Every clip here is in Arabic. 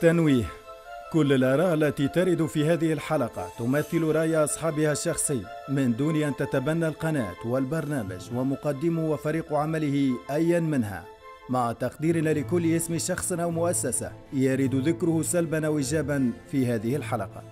تنويه كل الآراء التي ترد في هذه الحلقة تمثل رأي أصحابها الشخصي من دون أن تتبنى القناة والبرنامج ومقدمه وفريق عمله أيا منها مع تقديرنا لكل اسم شخص أو مؤسسة يرد ذكره سلبا أو إيجابا في هذه الحلقة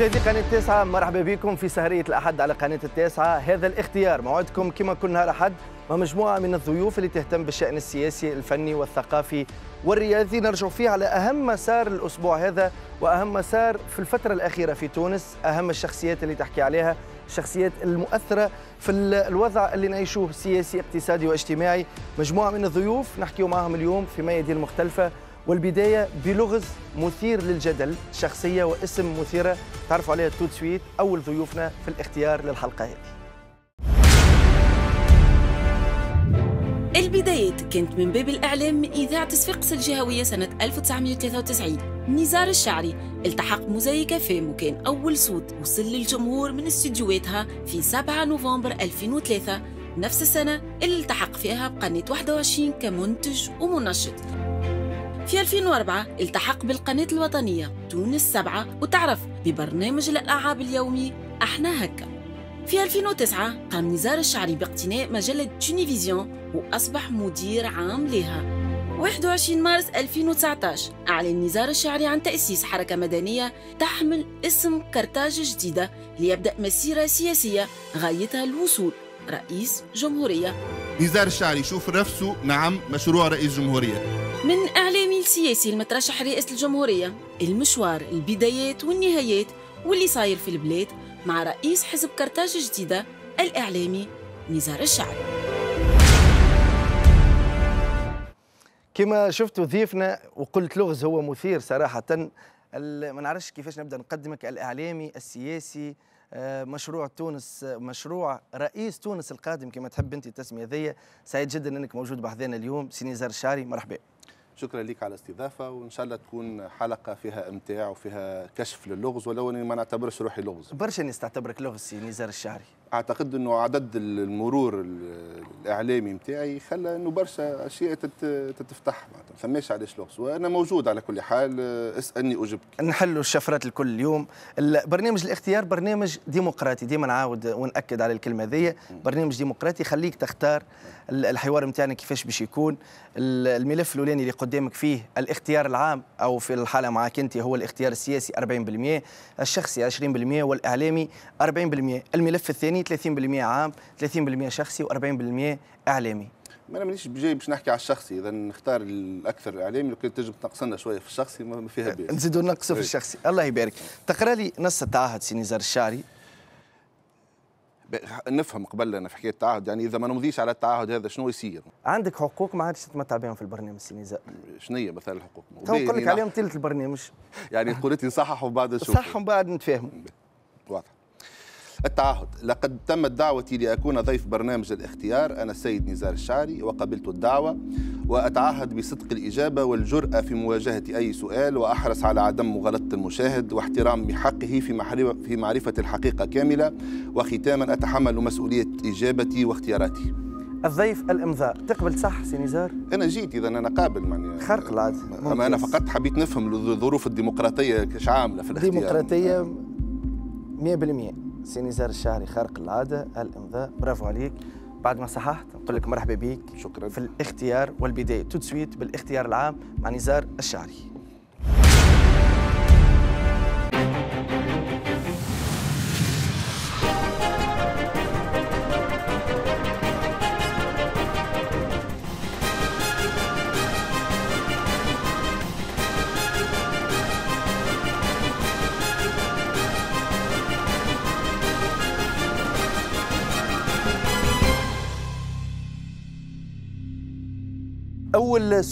مشاهدي قناة التاسعة مرحبا بكم في سهرية الأحد على قناة التاسعة هذا الاختيار موعدكم كما كل نهار أحد مع مجموعة من الضيوف اللي تهتم بالشأن السياسي الفني والثقافي والرياضي نرجع فيه على أهم مسار الأسبوع هذا وأهم مسار في الفترة الأخيرة في تونس أهم الشخصيات اللي تحكي عليها الشخصيات المؤثرة في الوضع اللي نعيشوه سياسي اقتصادي واجتماعي مجموعة من الضيوف نحكيو معهم اليوم في ميادين مختلفة والبداية بلغز مثير للجدل شخصية واسم مثيرة تعرفوا عليها تو سويت أول ضيوفنا في الاختيار للحلقة هذه البدايات كانت من باب الإعلام من إذاعة صفاقس الجهوية سنة 1993 نزار الشعري التحق مزيكا فام وكان أول صوت وصل للجمهور من استديوهاتها في 7 نوفمبر 2003 نفس السنة اللي التحق فيها بقناة 21 كمنتج ومنشط في 2004 التحق بالقناة الوطنية تونس سبعة وتعرف ببرنامج الألعاب اليومي احنا هكا في 2009 قام نزار الشعري باقتناء مجلة تونيفيزيون وأصبح مدير عام لها 21 مارس 2019 أعلن نزار الشعري عن تأسيس حركة مدنية تحمل اسم كرتاج جديدة ليبدأ مسيرة سياسية غايتها الوصول رئيس جمهورية نزار الشعري يشوف نفسه نعم مشروع رئيس جمهورية من إعلامي السياسي المترشح رئيس الجمهورية المشوار البدايات والنهايات واللي صاير في البلاد مع رئيس حزب كرتاج الجديدة الإعلامي نزار الشعري كما شفت ضيفنا وقلت لغز هو مثير صراحة ما نعرفش كيفاش نبدا نقدمك الاعلامي السياسي آه، مشروع تونس مشروع رئيس تونس القادم كما تحب انت التسميه ذي سعيد جدا انك موجود بحذنا اليوم سينيزار الشعري مرحبا شكرا لك على الاستضافة وإن شاء الله تكون حلقة فيها إمتاع وفيها كشف للغز ولو أني ما نعتبرش روحي لغز برشا ناس تعتبرك لغز سي نزار الشعري اعتقد انه عدد المرور الاعلامي نتاعي خلى انه برشا اشياء تتفتح ما فماش علاش لغز وانا موجود على كل حال آه، اسالني اجبك نحلوا الشفرات الكل اليوم برنامج الاختيار برنامج ديمقراطي ديما نعاود وناكد على الكلمه ذي برنامج ديمقراطي خليك تختار الحوار نتاعنا كيفاش باش يكون الملف الاولاني اللي قدامك فيه الاختيار العام او في الحاله معك انت هو الاختيار السياسي 40% الشخصي 20% والاعلامي 40% الملف الثاني يعني 30% عام 30% شخصي و40% اعلامي ما انا مانيش جاي باش نحكي على الشخصي اذا نختار الاكثر اعلامي لو كان تنجم تنقصنا شويه في الشخصي ما فيها باس نزيدوا نقصوا في إيه. الشخصي الله يبارك تقرا لي نص التعهد سي نزار الشعري نفهم قبل انا في حكايه التعهد يعني اذا ما نمضيش على التعهد هذا شنو يصير؟ عندك حقوق ما عادش تتمتع بهم في البرنامج سي نزار شنو هي مثلا الحقوق؟ تو نقول لك نعم. عليهم طيله البرنامج يعني قلت لي صححوا بعد نشوف صح بعد نتفاهموا واضح التعهد لقد تمت دعوتي لأكون ضيف برنامج الاختيار أنا السيد نزار الشعري وقبلت الدعوة وأتعهد بصدق الإجابة والجرأة في مواجهة أي سؤال وأحرص على عدم مغالطة المشاهد واحترام حقه في في معرفة الحقيقة كاملة وختاما أتحمل مسؤولية إجابتي واختياراتي الضيف الامضاء تقبل صح سي نزار انا جيت اذا انا قابل معني خرق العاده اما انا فقط حبيت نفهم الظروف الديمقراطيه كاش عامله في الاختيار الديمقراطيه 100% سي نزار الشهري خارق العاده الامضاء برافو عليك بعد ما صححت نقول لك مرحبا بك شكرا في الاختيار والبدايه تو سويت بالاختيار العام مع نزار الشعري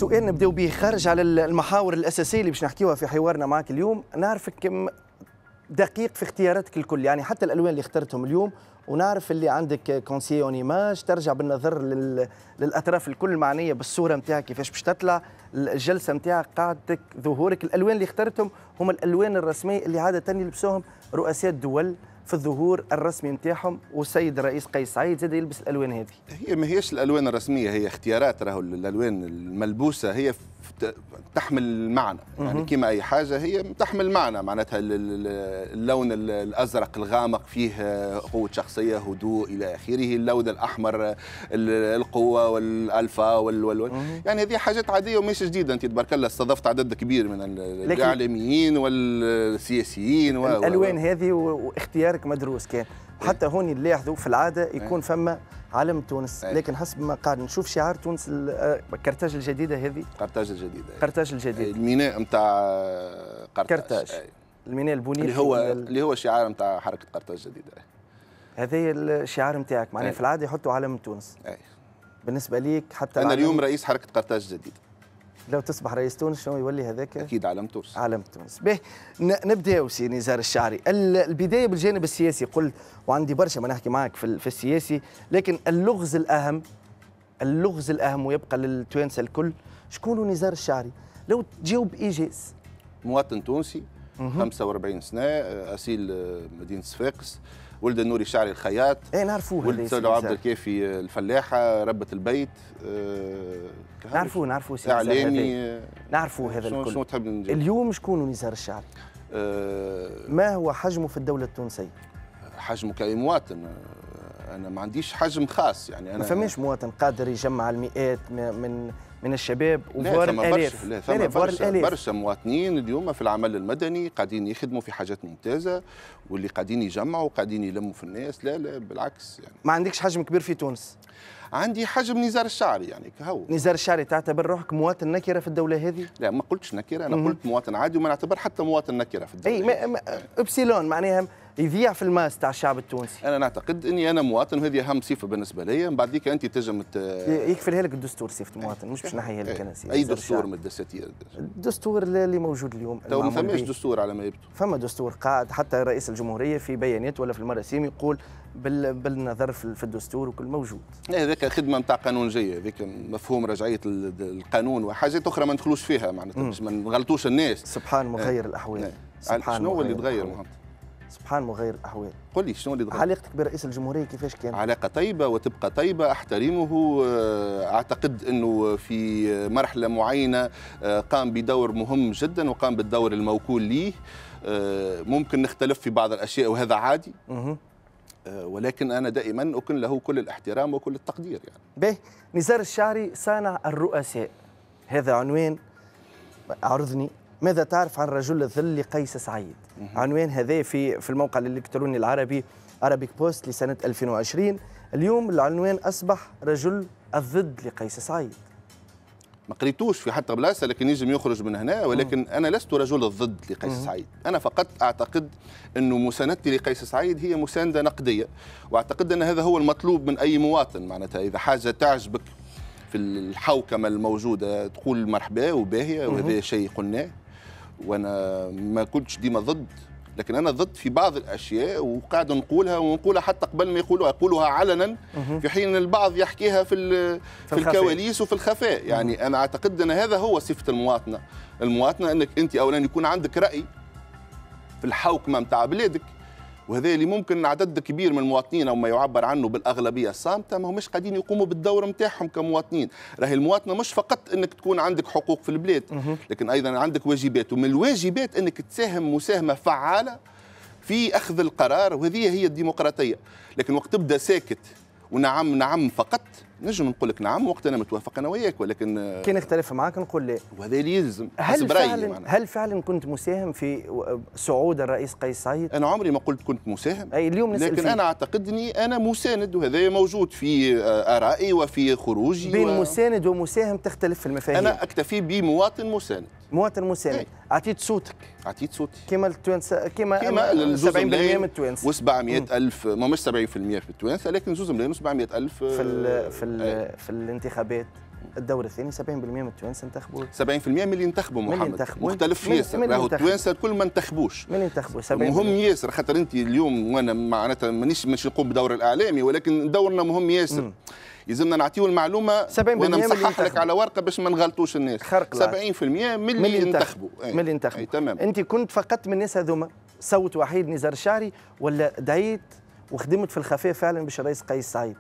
سؤال نبداو به خارج على المحاور الاساسيه اللي باش نحكيوها في حوارنا معك اليوم نعرفك دقيق في اختياراتك الكل يعني حتى الالوان اللي اخترتهم اليوم ونعرف اللي عندك كونسيي اون ايماج ترجع بالنظر لل... للاطراف الكل معنيه بالصوره نتاعك كيفاش باش تطلع الجلسه نتاعك قاعدتك ظهورك الالوان اللي اخترتهم هم الالوان الرسميه اللي عاده يلبسوهم رؤساء الدول في الظهور الرسمي نتاعهم والسيد الرئيس قيس سعيد زاد يلبس الالوان هذه هي ما هيش الالوان الرسميه هي اختيارات راهو الالوان الملبوسه هي تحمل معنى يعني كما اي حاجه هي تحمل معنى معناتها اللون الازرق الغامق فيه آه، قوه شخصيه هدوء الى اخره اللون الاحمر القوه والالفا وال, وال... يعني هذه حاجات عاديه وماشي جديده انت تبارك الله استضفت عدد كبير من الاعلاميين والسياسيين الالوان هذه واختيارك مدروس كان حتى هون نلاحظوا في العاده يكون إيه. فما علم تونس إيه. لكن حسب ما قاعد نشوف شعار تونس آه، كرتاج الجديده هذه قرطاج الجديده قرطاج الجديده إيه، الميناء نتاع قرطاج الميناء البني اللي هو اللي هو شعار نتاع حركه قرطاج الجديده هذا الشعار نتاعك معناه في العاده يحطوا علم تونس أي. بالنسبه ليك حتى انا اليوم رئيس حركه قرطاج الجديده لو تصبح رئيس تونس شنو يولي هذاك؟ اكيد علم تونس علم تونس به نبداو سي نزار الشعري البدايه بالجانب السياسي قلت وعندي برشا ما نحكي معك في, في السياسي لكن اللغز الاهم اللغز الاهم ويبقى للتوانسه الكل شكون هو نزار الشعري؟ لو تجاوب ايجاز مواطن تونسي 45 سنه اصيل آه، مدينه صفاقس ولد النوري الشعري الخياط ايه نعرفوه ولد سيد عبد الكافي الفلاحه ربه البيت آه نعرفوه نعرفوه سي اعلامي نعرفوه هذا الكل شنو تحب نجيب اليوم شكون نزار الشعري؟ آه ما هو حجمه في الدوله التونسيه؟ حجمه كمواطن آه، انا ما عنديش حجم خاص يعني انا ما فماش مواطن قادر يجمع المئات من من الشباب وفوار الالاف لا ثم برشا, برشا مواطنين اليوم في العمل المدني قاعدين يخدموا في حاجات ممتازه واللي قاعدين يجمعوا قاعدين يلموا في الناس لا لا بالعكس يعني ما عندكش حجم كبير في تونس عندي حجم نزار الشعري يعني هو نزار الشعري تعتبر روحك مواطن نكره في الدوله هذه؟ لا ما قلتش نكره انا قلت مواطن عادي وما نعتبر حتى مواطن نكره في الدوله اي ما ما ابسيلون معناها يذيع في الماس تاع الشعب التونسي انا نعتقد اني انا مواطن وهذه اهم صفه بالنسبه لي من بعد ذيك انت تجم يكفي لك الدستور سيفه مواطن مش باش إيه، نحيها لك انا إيه. اي دستور من الدساتير الدستور اللي موجود اليوم تو ما فماش دستور على ما يبدو فما دستور قاعد حتى رئيس الجمهوريه في بيانات ولا في المراسيم يقول بال... بالنظر في الدستور وكل موجود إيه، هذاك خدمه نتاع قانون جايه هذاك مفهوم رجعيه القانون وحاجات اخرى ما ندخلوش فيها معناتها باش ما نغلطوش الناس سبحان مغير الاحوال سبحان شنو اللي تغير معناتها سبحان مغير الاحوال قل لي شنو اللي ضغط علاقتك برئيس الجمهوريه كيفاش كانت علاقه طيبه وتبقى طيبه احترمه آه، اعتقد انه في مرحله معينه آه، قام بدور مهم جدا وقام بالدور الموكول ليه آه، ممكن نختلف في بعض الاشياء وهذا عادي مه. ولكن انا دائما اكن له كل الاحترام وكل التقدير يعني به نزار الشعري صانع الرؤساء هذا عنوان عرضني ماذا تعرف عن رجل الظل قيس سعيد عنوان هذا في في الموقع الالكتروني العربي ارابيك بوست لسنه 2020 اليوم العنوان اصبح رجل الضد لقيس سعيد ما قريتوش في حتى بلاصه لكن يجب يخرج من هنا ولكن انا لست رجل الضد لقيس سعيد انا فقط اعتقد انه مساندتي لقيس سعيد هي مسانده نقديه واعتقد ان هذا هو المطلوب من اي مواطن معناتها اذا حاجه تعجبك في الحوكمه الموجوده تقول مرحبا وباهيه وهذا شيء قلناه وانا ما كنتش ديما ضد لكن انا ضد في بعض الاشياء وقاعد نقولها ونقولها حتى قبل ما يقولوها اقولها علنا في حين البعض يحكيها في في الكواليس وفي الخفاء يعني انا اعتقد ان هذا هو صفه المواطنه المواطنه انك انت اولا يكون عندك راي في الحوكمه نتاع بلادك وهذا اللي ممكن عدد كبير من المواطنين او ما يعبر عنه بالاغلبيه الصامته ما همش قاعدين يقوموا بالدور نتاعهم كمواطنين راهي المواطنه مش فقط انك تكون عندك حقوق في البلاد لكن ايضا عندك واجبات ومن الواجبات انك تساهم مساهمه فعاله في اخذ القرار وهذه هي الديمقراطيه لكن وقت تبدا ساكت ونعم نعم فقط نجم نقول لك نعم وقت انا متوافق انا وياك ولكن آه، كي نختلف معاك نقول لا وهذا يلزم هل فعلا هل فعلا كنت مساهم في صعود الرئيس قيس سعيد؟ انا عمري ما قلت كنت مساهم اي اليوم نسأل لكن فيه. انا اني انا مساند وهذا موجود في آه، ارائي وفي خروجي بين و... مساند ومساهم تختلف في المفاهيم انا اكتفي بمواطن مساند مواطن مساند اعطيت صوتك اعطيت صوتي كما التوانسه كما كما 70% من التوانسه و 700000 ما مش 70% في التوانسه لكن زوز ملايين و 700000 في, في في الانتخابات الدور الثاني 70% من التوانسه انتخبوا 70% من اللي ينتخبوا محمد انتخبوا مختلف ياسر راهو التوانسه الكل ما انتخبوش من ينتخبوا مهم ياسر خاطر انت اليوم وانا معناتها مانيش مش نقول بدور الاعلامي ولكن دورنا مهم ياسر يلزمنا نعطيو المعلومه وانا مصحح لك على ورقه باش ما نغلطوش الناس 70% من اللي ينتخبوا من اللي ينتخبوا تمام انت كنت فقط من الناس هذوما صوت وحيد نزار الشعري ولا دعيت وخدمت في الخفاء فعلا باش الرئيس قيس سعيد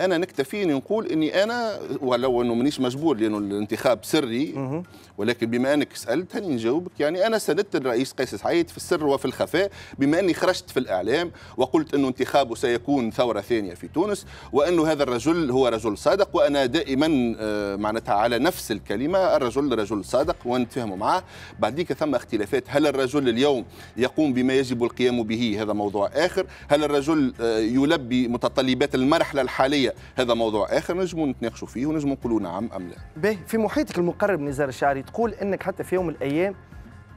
انا نكتفي نقول اني انا ولو انه مانيش مجبور لانه الانتخاب سري ولكن بما انك سالت هني نجاوبك يعني انا سندت الرئيس قيس سعيد في السر وفي الخفاء بما اني خرجت في الاعلام وقلت انه انتخابه سيكون ثوره ثانيه في تونس وانه هذا الرجل هو رجل صادق وانا دائما آه، معناتها على نفس الكلمه الرجل رجل صادق ونتفاهموا معاه بعديك ثم اختلافات هل الرجل اليوم يقوم بما يجب القيام به هذا موضوع اخر هل الرجل آه، يلبي متطلبات المرحله الحاليه الشعبيه هذا موضوع اخر نجم نتناقشوا فيه ونجم نقولوا نعم ام لا به في محيطك المقرب نزار الشعري تقول انك حتى في يوم من الايام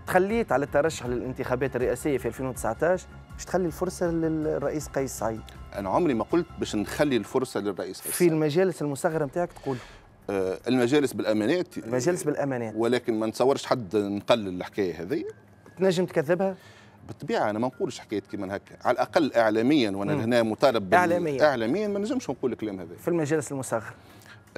تخليت على الترشح للانتخابات الرئاسيه في 2019 باش تخلي الفرصه للرئيس قيس سعيد انا عمري ما قلت باش نخلي الفرصه للرئيس قيس في المجالس المصغره نتاعك تقول آه، المجالس بالامانات المجالس بالامانات ولكن ما نتصورش حد نقلل الحكايه هذه تنجم تكذبها بالطبيعه انا ما نقولش حكايه كيما هكا على الاقل اعلاميا وانا هنا مطالب اعلاميا اعلاميا ما نجمش نقول الكلام هذا في المجالس المصغر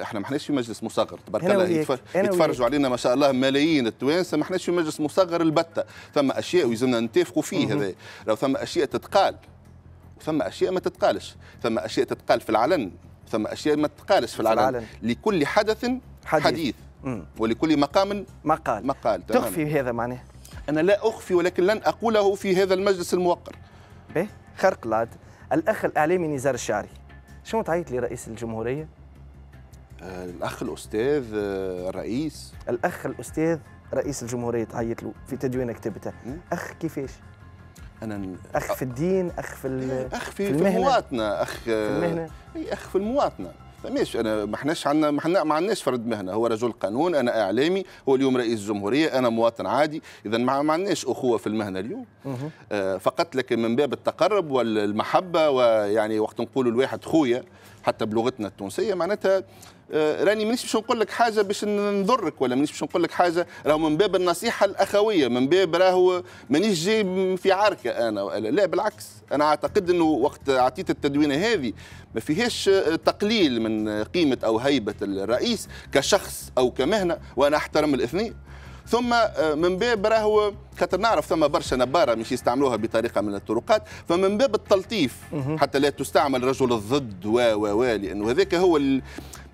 احنا ما حناش في مجلس مصغر تبارك الله يتفرجوا علينا ما شاء الله ملايين التوانسه ما حناش في مجلس مصغر البتة ثم اشياء ويلزمنا نتفقوا فيه هذا لو ثم اشياء تتقال ثم اشياء ما تتقالش ثم اشياء تتقال في العلن ثم اشياء ما تتقالش في العلن, العلن. لكل حدث حديث, حديث. ولكل مقام مقال مقال تخفي هذا معناه أنا لا أخفي ولكن لن أقوله في هذا المجلس الموقر به خرق لاد الأخ الإعلامي نزار الشعري شنو تعيط لي رئيس الجمهورية؟ آه الأخ الأستاذ آه، الرئيس الأخ الأستاذ رئيس الجمهورية تعيط له في تدوينة كتبته أخ كيفاش؟ انا اخ في الدين اخ في اخ في, في المهنة. المواطنه اخ آه، في المهنه اي اخ في المواطنه ماشي انا ما احناش عندنا ما ما عندناش فرد مهنه هو رجل قانون انا اعلامي هو اليوم رئيس جمهوريه انا مواطن عادي اذا ما عندناش اخوه في المهنه اليوم آه، فقط لكن من باب التقرب والمحبه ويعني وقت نقولوا الواحد خويا حتى بلغتنا التونسيه معناتها آه، راني مانيش باش نقول لك حاجه باش نضرك ولا مانيش باش نقول لك حاجه راهو من باب النصيحه الاخويه من باب راهو مانيش جاي في عركه انا ولا لا بالعكس انا اعتقد انه وقت عطيت التدوينه هذه ما فيهاش آه، تقليل من قيمه او هيبه الرئيس كشخص او كمهنه وانا احترم الاثنين ثم آه، من باب راهو خاطر نعرف ثم برشا نباره مش يستعملوها بطريقه من الطرقات فمن باب التلطيف حتى لا تستعمل رجل الضد و و و لانه هذاك هو ال...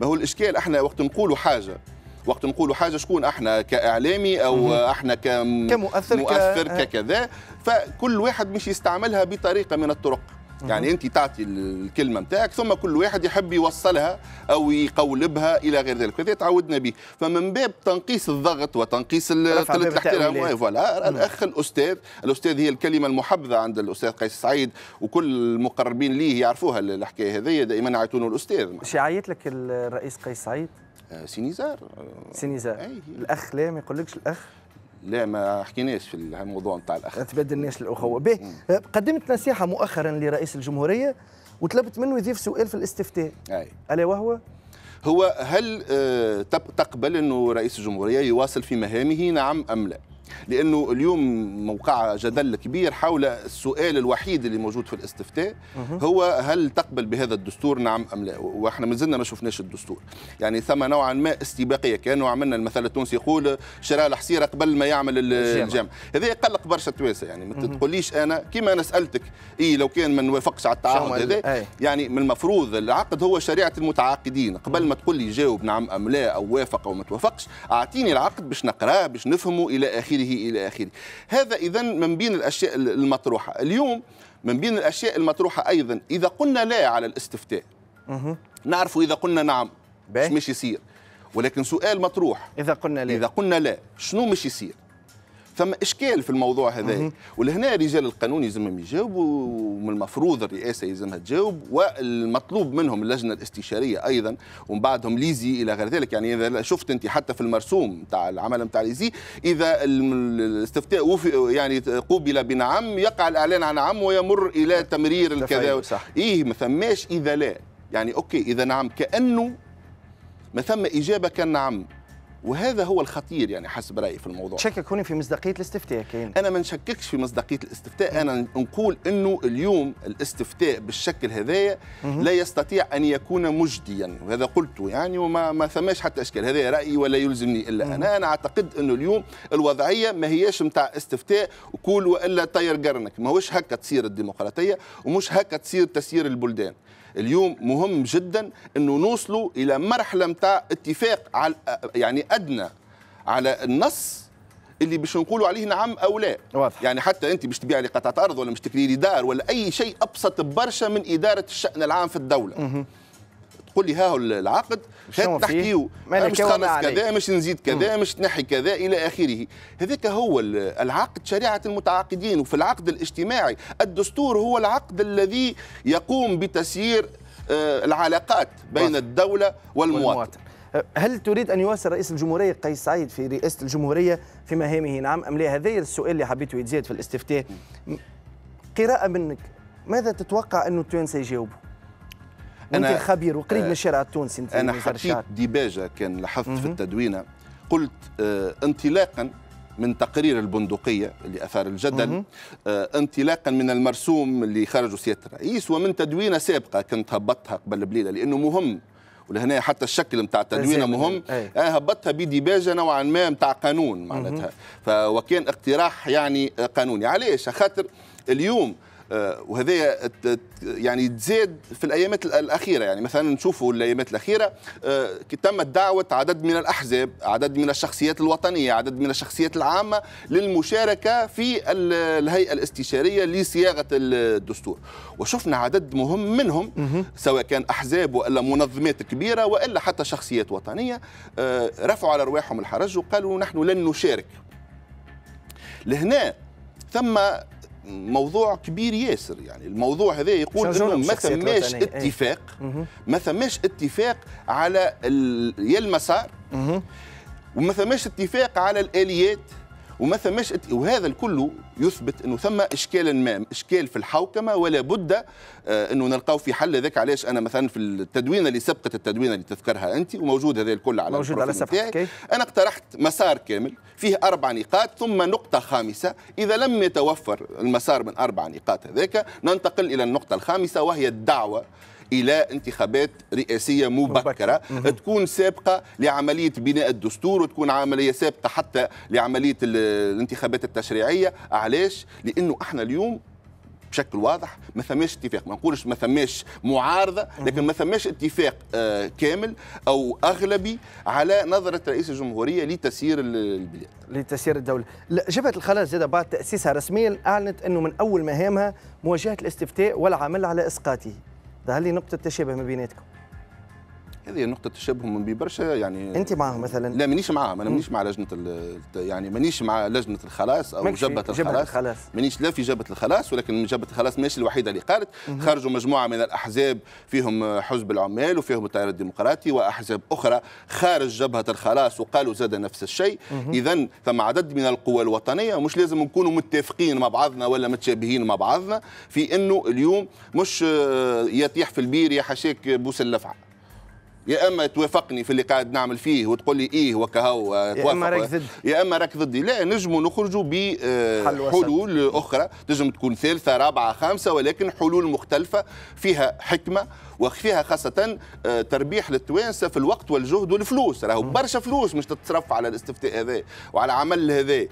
ما هو الاشكال احنا وقت نقولوا حاجه وقت نقولوا حاجه شكون احنا كاعلامي او احنا كم... كمؤثر مؤثر ككذا فكل واحد مش يستعملها بطريقه من الطرق يعني انت تعطي الكلمه نتاعك ثم كل واحد يحب يوصلها او يقولبها الى غير ذلك هذا تعودنا به فمن باب تنقيس الضغط وتنقيس قله الاحترام فوالا الاخ الاستاذ الاستاذ هي الكلمه المحبذه عند الاستاذ قيس سعيد وكل المقربين ليه يعرفوها الحكايه هذه دائما يعيطونه الاستاذ شعيت لك الرئيس قيس سعيد آه، سينيزار سينيزار أيه. الاخ لا ما يقولكش الاخ لا ما حكيناش في الموضوع نتاع الاخ ما الاخوه به آه، قدمت نصيحه مؤخرا لرئيس الجمهوريه وطلبت منه يضيف سؤال في الاستفتاء اي الا وهو هو هل آه، تقبل انه رئيس الجمهوريه يواصل في مهامه نعم ام لا؟ لانه اليوم موقع جدل كبير حول السؤال الوحيد اللي موجود في الاستفتاء هو هل تقبل بهذا الدستور نعم ام لا واحنا ما زلنا ما شفناش الدستور يعني ثم نوعا ما استباقيه كانه عملنا المثل التونسي يقول شرى الحصيره قبل ما يعمل الجامع هذا يقلق برشا تواسه يعني ما تقوليش انا كما انا سالتك اي لو كان ما نوافقش على التعاقد هذا يعني من المفروض العقد هو شريعه المتعاقدين قبل ما تقول لي جاوب نعم ام لا او وافق او ما توافقش اعطيني العقد باش نقراه باش نفهمه الى اخره آخره إلى آخره هذا إذا من بين الأشياء المطروحة اليوم من بين الأشياء المطروحة أيضا إذا قلنا لا على الاستفتاء نعرف إذا قلنا نعم مش يصير ولكن سؤال مطروح إذا قلنا لا إذا قلنا لا شنو مش يصير ثم اشكال في الموضوع هذا ولهنا رجال القانون يلزمهم يجاوبوا ومن المفروض الرئاسه يلزمها تجاوب والمطلوب منهم اللجنه الاستشاريه ايضا ومن بعدهم ليزي الى غير ذلك يعني اذا شفت انت حتى في المرسوم تاع العمل تاع ليزي اذا الاستفتاء يعني قوبل بنعم يقع الاعلان عن عم ويمر الى تمرير الكذا صح ايه ما ثماش اذا لا يعني اوكي اذا نعم كانه ما ثم اجابه كان نعم وهذا هو الخطير يعني حسب رايي في الموضوع تشككوني في مصداقيه الاستفتاء كاين انا ما نشككش في مصداقيه الاستفتاء انا نقول انه اليوم الاستفتاء بالشكل هذايا لا يستطيع ان يكون مجديا وهذا قلته يعني وما ما ثماش حتى اشكال هذا رايي ولا يلزمني الا انا انا اعتقد انه اليوم الوضعيه ما هياش نتاع استفتاء وكول والا طير قرنك ماهوش هكا تصير الديمقراطيه ومش هكا تصير تسيير البلدان اليوم مهم جدا انه نوصلوا الى مرحله متاع اتفاق على يعني ادنى على النص اللي باش نقولوا عليه نعم او لا واضح. يعني حتى انت باش تبيع لي قطعه ارض ولا باش تكري لي دار ولا اي شيء ابسط برشا من اداره الشان العام في الدوله تقول لي ها العقد هات تحكيو مش تخلص كذا مش نزيد كذا مش تنحي كذا الى اخره هذاك هو العقد شريعه المتعاقدين وفي العقد الاجتماعي الدستور هو العقد الذي يقوم بتسيير آه، العلاقات بين الدوله والمواطن, والمواطن. أه، هل تريد ان يواصل رئيس الجمهوريه قيس سعيد في رئاسه الجمهوريه في مهامه نعم ام لا؟ هذا السؤال اللي حبيته يتزاد في الاستفتاء. قراءه منك ماذا تتوقع انه التوانسه يجاوبه أنا خبير وقريب آه، من الشارع التونسي انت انا حطيت ديباجه كان لاحظت في التدوينه قلت آه انطلاقا من تقرير البندقية اللي أثار الجدل آه انطلاقا من المرسوم اللي خرجوا سيادة الرئيس ومن تدوينة سابقة كنت هبطتها قبل بليلة لأنه مهم ولهنا حتى الشكل نتاع التدوينة مهم انا أنا آه، هبطتها بديباجة نوعا ما نتاع قانون معناتها وكان اقتراح يعني قانوني علاش خاطر اليوم آه، وهذا يعني تزاد في الايامات الاخيره يعني مثلا نشوفوا الايامات الاخيره آه، تمت دعوه عدد من الاحزاب عدد من الشخصيات الوطنيه عدد من الشخصيات العامه للمشاركه في الهيئه الاستشاريه لصياغه الدستور وشفنا عدد مهم منهم سواء كان احزاب والا منظمات كبيره والا حتى شخصيات وطنيه آه، رفعوا على رواحهم الحرج وقالوا نحن لن نشارك لهنا ثم موضوع كبير ياسر يعني الموضوع هذا يقول انه ما ثماش إيه. اتفاق ما ثماش اتفاق على يا المسار وما ثماش اتفاق على الاليات وما ثمش وهذا الكل يثبت انه ثم اشكالا ما اشكال في الحوكمه ولا بد آه، انه نلقاو في حل ذاك علاش انا مثلا في التدوينه اللي سبقت التدوينه اللي تذكرها انت وموجود هذا الكل على موجود على صفحتك انا اقترحت مسار كامل فيه اربع نقاط ثم نقطه خامسه اذا لم يتوفر المسار من اربع نقاط هذاك ننتقل الى النقطه الخامسه وهي الدعوه الى انتخابات رئاسيه مبكره تكون سابقه لعمليه بناء الدستور وتكون عمليه سابقه حتى لعمليه الانتخابات التشريعيه علاش لانه احنا اليوم بشكل واضح ما ثماش اتفاق ما نقولش ما ثماش معارضه لكن ما ثماش اتفاق آه، كامل او اغلبي على نظره رئيس الجمهوريه لتسيير البلاد لتسيير الدوله جبهه الخلاص زاد بعد تاسيسها رسميا اعلنت انه من اول مهامها مواجهه الاستفتاء والعمل على اسقاطه ده هل نقطة تشابه ما بيناتكم هذه نقطة تشابه من برشا يعني أنت معاهم مثلا لا مانيش معاهم أنا مانيش مع لجنة يعني مانيش مع لجنة الخلاص أو جبهة الخلاص, الخلاص. مانيش لا في جبهة الخلاص ولكن جبهة الخلاص ماشي الوحيدة اللي قالت خرجوا مجموعة من الأحزاب فيهم حزب العمال وفيهم التيار الديمقراطي وأحزاب أخرى خارج جبهة الخلاص وقالوا زاد نفس الشيء إذا ثم عدد من القوى الوطنية مش لازم نكونوا متفقين مع بعضنا ولا متشابهين مع بعضنا في أنه اليوم مش يطيح في البير يا حشاك بوس اللفعة يا اما توافقني في اللي قاعد نعمل فيه وتقول لي ايه وكهو آه، يا اما راك ضدي يا اما راك ضدي لا نجموا نخرجوا بحلول آه، اخرى تنجم تكون ثالثه رابعه خامسه ولكن حلول مختلفه فيها حكمه وفيها خاصة آه، تربيح للتوانسة في الوقت والجهد والفلوس راهو برشا فلوس مش تتصرف على الاستفتاء هذا وعلى عمل هذا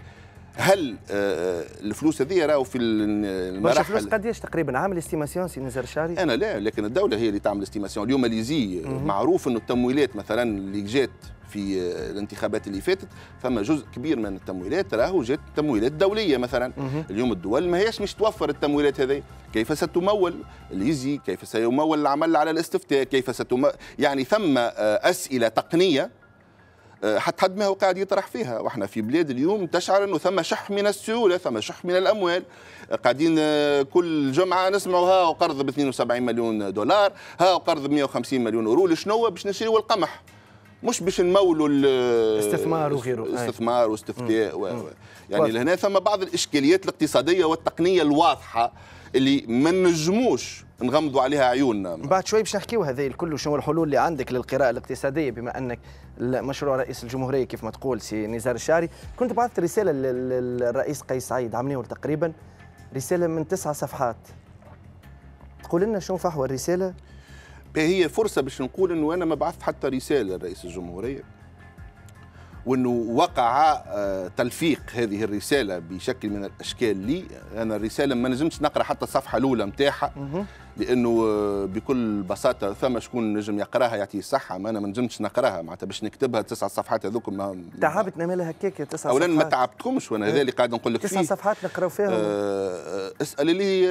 هل آه، آه، الفلوس هذه راهو في المراحل فلوس قداش تقريبا عامل استيماسيون سي نزار الشعري انا لا لكن الدوله هي اللي تعمل استيماسيون اليوم ماليزي آه، معروف انه التمويلات مثلا اللي جات في الانتخابات اللي فاتت فما جزء كبير من التمويلات راهو جات تمويلات دوليه مثلا مه. اليوم الدول ما هيش مش توفر التمويلات هذه كيف ستمول ليزي كيف سيمول العمل على الاستفتاء كيف ستمول يعني ثم اسئله تقنيه آه، حتى حد ما هو قاعد يطرح فيها واحنا في بلاد اليوم تشعر انه ثم شح من السيوله ثم شح من الاموال آه، قاعدين آه، كل جمعه نسمعوا ها قرض ب 72 مليون دولار ها قرض ب 150 مليون اورو لشنو باش نشريوا القمح مش باش نمولوا استثمار وغيره استثمار واستفتاء و... يعني لهنا ثم بعض الاشكاليات الاقتصاديه والتقنيه الواضحه اللي ما نجموش نغمضوا عليها عيوننا بعد شوي باش نحكيو هذا الكل وشنو الحلول اللي عندك للقراءه الاقتصاديه بما انك مشروع رئيس الجمهوريه كيف ما تقول سي نزار الشعري كنت بعثت رساله للرئيس قيس سعيد عمنيور تقريبا رساله من تسعة صفحات تقول لنا شنو فحوى الرساله هي فرصه باش نقول انه انا ما بعثت حتى رساله لرئيس الجمهوريه وانه وقع آه، تلفيق هذه الرساله بشكل من الاشكال لي انا الرساله ما نجمتش نقرا حتى الصفحه الاولى نتاعها لانه آه، بكل بساطه ثم شكون نجم يقراها يعطيه الصحه ما انا ما نجمتش نقراها معناتها باش نكتبها تسع صفحات هذوك ما تعبت نعملها هكاك تسع صفحات اولا ما تعبتكمش وانا هذا إيه. اللي قاعد نقول لك تسع صفحات نقراو فيهم آه، اسال اللي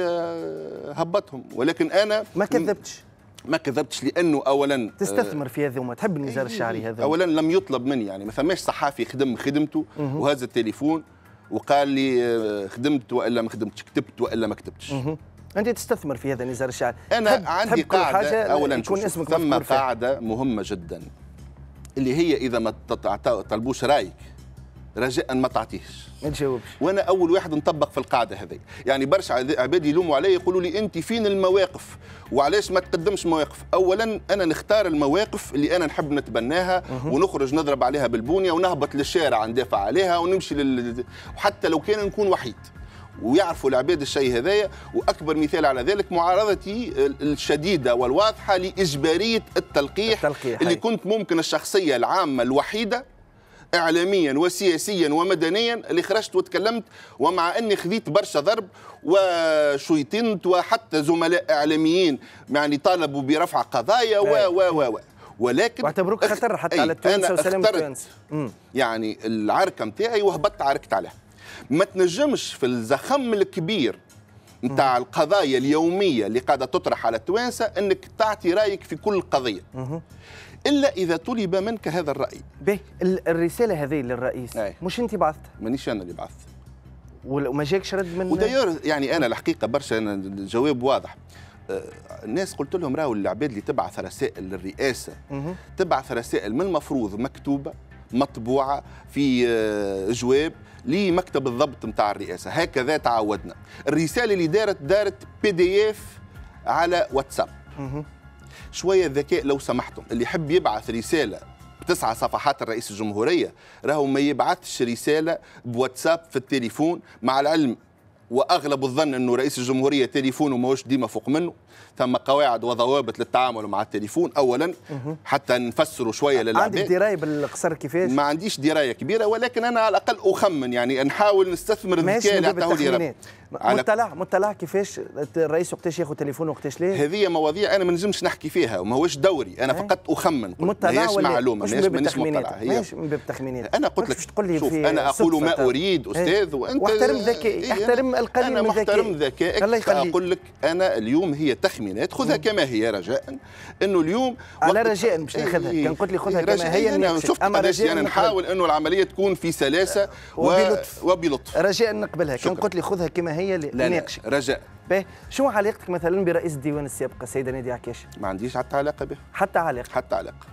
هبطهم ولكن انا ما كذبتش ما كذبتش لانه اولا آه، تستثمر في هذا وما تحب النزار إيه، الشعري هذا اولا لم يطلب مني يعني ما ثماش صحافي خدم خدمته وهذا التليفون وقال لي آه، خدمت والا ما خدمتش كتبت والا ما كتبتش انت تستثمر في هذا نزار الشعري انا تحب عندي تحب قاعده اولا يكون اسمك ثم قاعده مهمه جدا اللي هي اذا ما طلبوش رايك رجاء ما تعطيهش ما تجاوبش وانا اول واحد نطبق في القاعده هذه يعني برشا عباد يلوموا علي يقولوا لي انت فين المواقف وعلاش ما تقدمش مواقف اولا انا نختار المواقف اللي انا نحب نتبناها ونخرج نضرب عليها بالبونيه ونهبط للشارع ندافع عليها ونمشي لل... وحتى لو كان نكون وحيد ويعرفوا العباد الشيء هذايا واكبر مثال على ذلك معارضتي الشديده والواضحه لاجباريه التلقيح, التلقيح اللي هي. كنت ممكن الشخصيه العامه الوحيده اعلاميا وسياسيا ومدنيا اللي خرجت وتكلمت ومع اني خذيت برشا ضرب وشيطنت وحتى زملاء اعلاميين يعني طالبوا برفع قضايا و و و, ولكن واعتبروك خطر حتى على التوانسه وسلامه التوانسه يعني العركه نتاعي وهبطت عركت عليها ما تنجمش في الزخم الكبير نتاع القضايا اليوميه اللي قاعده تطرح على التوانسه انك تعطي رايك في كل قضيه الا اذا طلب منك هذا الراي به الرساله هذه للرئيس أي. مش انت بعثتها مانيش انا اللي بعثت وما جاكش رد من ودير يعني انا الحقيقه برشا انا الجواب واضح أه، الناس قلت لهم راهو العباد اللي تبعث رسائل للرئاسه تبعث رسائل من المفروض مكتوبه مطبوعه في أه، جواب لمكتب الضبط نتاع الرئاسه هكذا تعودنا الرساله اللي دارت دارت بي دي اف على واتساب شويه ذكاء لو سمحتم اللي يحب يبعث رساله بتسعة صفحات الرئيس الجمهورية راهو ما يبعثش رسالة بواتساب في التليفون مع العلم واغلب الظن انه رئيس الجمهوريه تليفونه ماهوش ديما فوق منه ثم قواعد وضوابط للتعامل مع التليفون اولا حتى نفسروا شويه للعباد عندك درايه بالقصر كيفاش ما عنديش درايه كبيره ولكن انا على الاقل اخمن يعني نحاول نستثمر الذكاء اللي عطاهولي على مطلع مطلع كيفاش الرئيس وقتاش ياخذ تليفون وقتاش ليه هذه مواضيع انا ما نجمش نحكي فيها وما هوش دوري انا إيه. فقط اخمن مطلع ماهيش إيه؟ معلومه ماهيش مانيش مطلع ماهيش من باب التخمينات انا قلت لك تقول لي شوف انا اقول ما اريد إيه. استاذ وانت واحترم ذكائي احترم القليل انا محترم ذكائك الله اقول لك انا اليوم هي تخمينات خذها كما هي رجاء انه اليوم على رجاء باش ناخذها كان قلت لي خذها كما هي انا شفت قداش انا يعني نحاول انه العمليه تكون في سلاسه وبلطف وبلطف رجاء نقبلها كان قلت لي خذها كما هي الوطنيه لنناقشك رجاء به شو علاقتك مثلا برئيس الديوان السابق السيده نادي عكاش؟ ما عنديش حتى علاقه به حتى علاقه حتى علاقه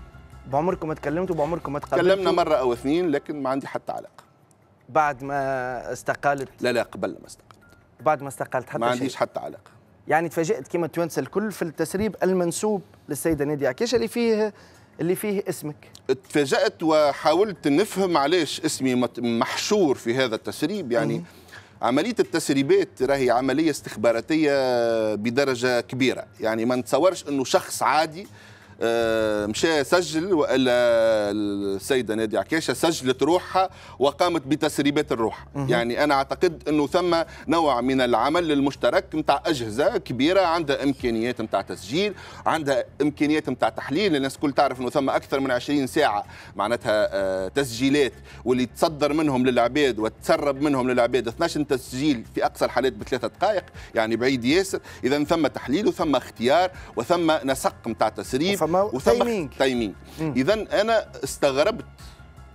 بعمركم ما تكلمتوا بعمركم ما تقابلتوا تكلمنا مره او اثنين لكن ما عندي حتى علاقه بعد ما استقالت لا لا قبل ما استقلت بعد ما استقلت حتى ما عنديش حتى علاقه يعني تفاجأت كما التوانسه الكل في التسريب المنسوب للسيده ناديه عكاشه اللي فيه اللي فيه اسمك تفاجأت وحاولت نفهم علاش اسمي محشور في هذا التسريب يعني مم. عمليه التسريبات راهي عمليه استخباراتيه بدرجه كبيره يعني ما نتصورش انه شخص عادي آه، مشى سجل والا السيده نادي عكاشه سجلت روحها وقامت بتسريبات الروح يعني انا اعتقد انه ثم نوع من العمل المشترك نتاع اجهزه كبيره عندها امكانيات نتاع تسجيل عندها امكانيات نتاع تحليل الناس كل تعرف انه ثم اكثر من 20 ساعه معناتها آه، تسجيلات واللي تصدر منهم للعباد وتسرب منهم للعباد 12 تسجيل في اقصى الحالات بثلاثه دقائق يعني بعيد ياسر اذا ثم تحليل وثم اختيار وثم نسق نتاع تسريب وثم تايمينج تايمينج اذا انا استغربت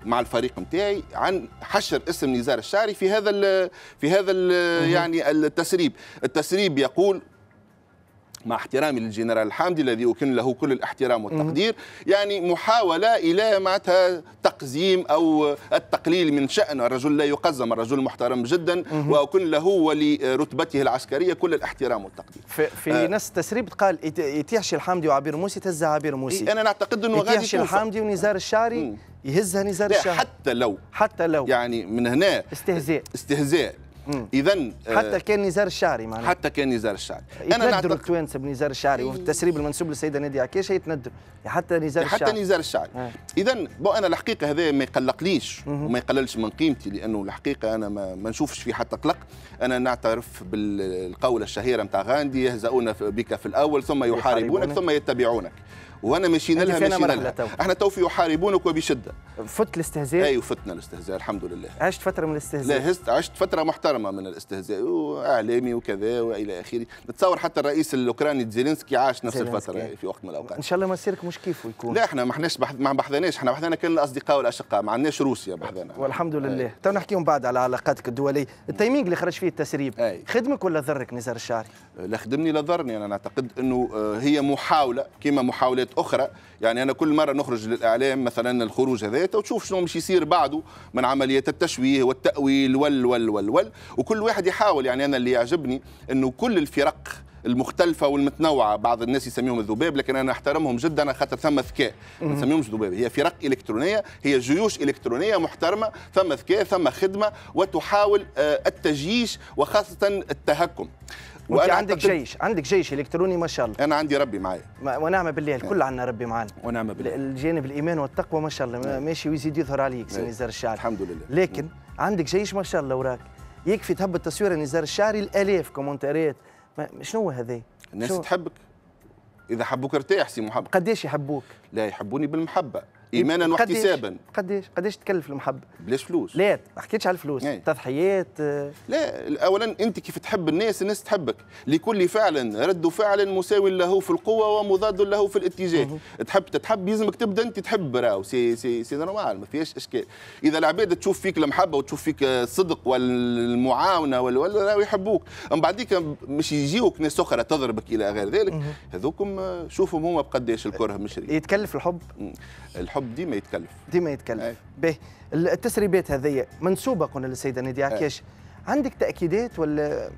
مع الفريق نتاعي عن حشر اسم نزار الشعري في هذا في هذا يعني التسريب التسريب يقول مع احترامي للجنرال حامدي الذي يكن له كل الاحترام والتقدير يعني محاولة إلى معناتها تقزيم أو التقليل من شأن الرجل لا يقزم الرجل محترم جدا وأكن له ولرتبته العسكرية كل الاحترام والتقدير في, في آه ناس تسريب قال يتيحشي الحامدي وعبير موسي تهز عبير موسي إيه، أنا نعتقد أنه غادي يتيحشي الحامدي ونزار آه. الشعري يهزها نزار الشعري حتى لو حتى لو يعني من هنا استهزاء استهزاء اذا آه، حتى كان نزار الشعري معناها حتى كان نزار الشعري انا نعتقد التوانسه بنزار الشعري وفي التسريب المنسوب للسيده ناديه عكاشه يتندم يعني حتى نزار الشعري حتى نزار الشعري آه. اذا بو انا الحقيقه هذا ما يقلقليش وما يقللش من قيمتي لانه الحقيقه انا ما, ما نشوفش في حتى قلق انا نعترف بالقوله الشهيره نتاع غاندي يهزؤون بك في الاول ثم يحاربونك ثم يتبعونك وانا مشينا لها مشينا لها احنا تو في يحاربونك وبشده فت الاستهزاء ايوه فتنا الاستهزاء الحمد لله عشت فتره من الاستهزاء لا هست عشت فتره محترمه من الاستهزاء واعلامي وكذا والى اخره نتصور حتى الرئيس الاوكراني زيلينسكي عاش نفس زيلينسكي. الفتره في وقت من الاوقات ان شاء الله مسيرك مش كيفه يكون لا احنا ما احناش بحث ما بحثناش احنا بحثنا كان الاصدقاء والاشقاء ما عندناش روسيا بحثنا والحمد لله تو نحكيهم بعد على علاقاتك الدوليه التايمينغ اللي خرج فيه التسريب أي. خدمك ولا ضرك نزار الشعري لا خدمني لا ضرني انا نعتقد انه آه، هي محاوله كما محاولات اخرى يعني انا كل مره نخرج للاعلام مثلا الخروج هذا وتشوف شنو مش يصير بعده من عمليات التشويه والتاويل وال وال وال وال وكل واحد يحاول يعني انا اللي يعجبني انه كل الفرق المختلفة والمتنوعة بعض الناس يسميهم الذباب لكن أنا أحترمهم جدا على خاطر ثم ذكاء ما نسميهمش ذباب هي فرق إلكترونية هي جيوش إلكترونية محترمة ثم ذكاء ثم خدمة وتحاول آه، التجيش وخاصة التهكم وانت عندك جيش عندك جيش الكتروني ما شاء الله انا عندي ربي معايا ونعم بالله الكل عندنا ربي معنا ونعم بالله الجانب الايمان والتقوى ما شاء الله ماشي نعم. ويزيد يظهر عليك سي نعم. نزار الشعري الحمد لله نعم. لكن عندك جيش ما شاء الله وراك يكفي تهب التصوير نزار الشعري الالاف كومنتريات شنو هذا الناس تحبك اذا حبوك ارتاح سي محمد قداش يحبوك لا يحبوني بالمحبه ايمانا واحتسابا قديش قديش تكلف المحبه؟ بلاش فلوس لا ما حكيتش على الفلوس أي. تضحيات آه. لا اولا انت كيف تحب الناس الناس تحبك لكل فعل رد فعل مساو له في القوه ومضاد له في الاتجاه تحب تتحب يلزمك تبدا انت تحب راهو سي سي سي نورمال ما فيهاش اشكال اذا العباد تشوف فيك المحبه وتشوف فيك الصدق والمعاونه ولا ولا راهو يحبوك من بعديك مش يجيوك ناس اخرى تضربك الى غير ذلك هذوكم آه، شوفهم هما بقداش الكره مشري يتكلف الحب الحب الحب ديما يتكلف ديما يتكلف إيه. به التسريبات هذه منسوبه قلنا للسيده ناديه عكاش إيه. عندك تاكيدات ولا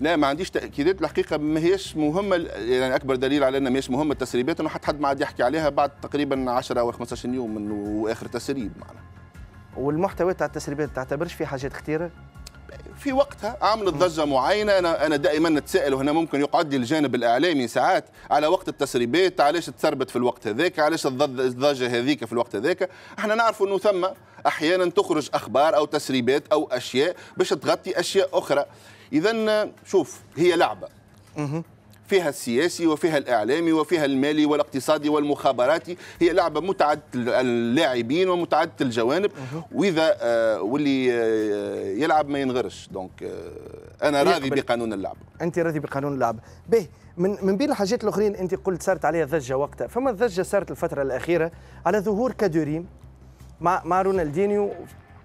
لا ما عنديش تاكيدات الحقيقه ما هيش مهمه يعني اكبر دليل على ان ماهيش مهمه التسريبات انه حتى حد ما عاد يحكي عليها بعد تقريبا 10 او 15 يوم من واخر تسريب معنا والمحتوى تاع التسريبات تعتبرش في حاجات خطيره في وقتها عملت ضجه معينه انا انا دائما نتسائل وهنا ممكن يقعد لي الجانب الاعلامي ساعات على وقت التسريبات علاش تسربت في الوقت هذاك علاش الضجه هذيك في الوقت هذاك احنا نعرف انه ثم احيانا تخرج اخبار او تسريبات او اشياء باش تغطي اشياء اخرى اذا شوف هي لعبه فيها السياسي وفيها الإعلامي وفيها المالي والاقتصادي والمخابراتي هي لعبة متعددة اللاعبين ومتعددة الجوانب وإذا آه، واللي آه، يلعب ما ينغرش دونك آه، أنا راضي بقانون اللعب أنت راضي بقانون اللعب به من من بين الحاجات الاخرين انت قلت صارت عليها ضجه وقتها فما ضجه صارت الفتره الاخيره على ظهور كادوريم مع مع رونالدينيو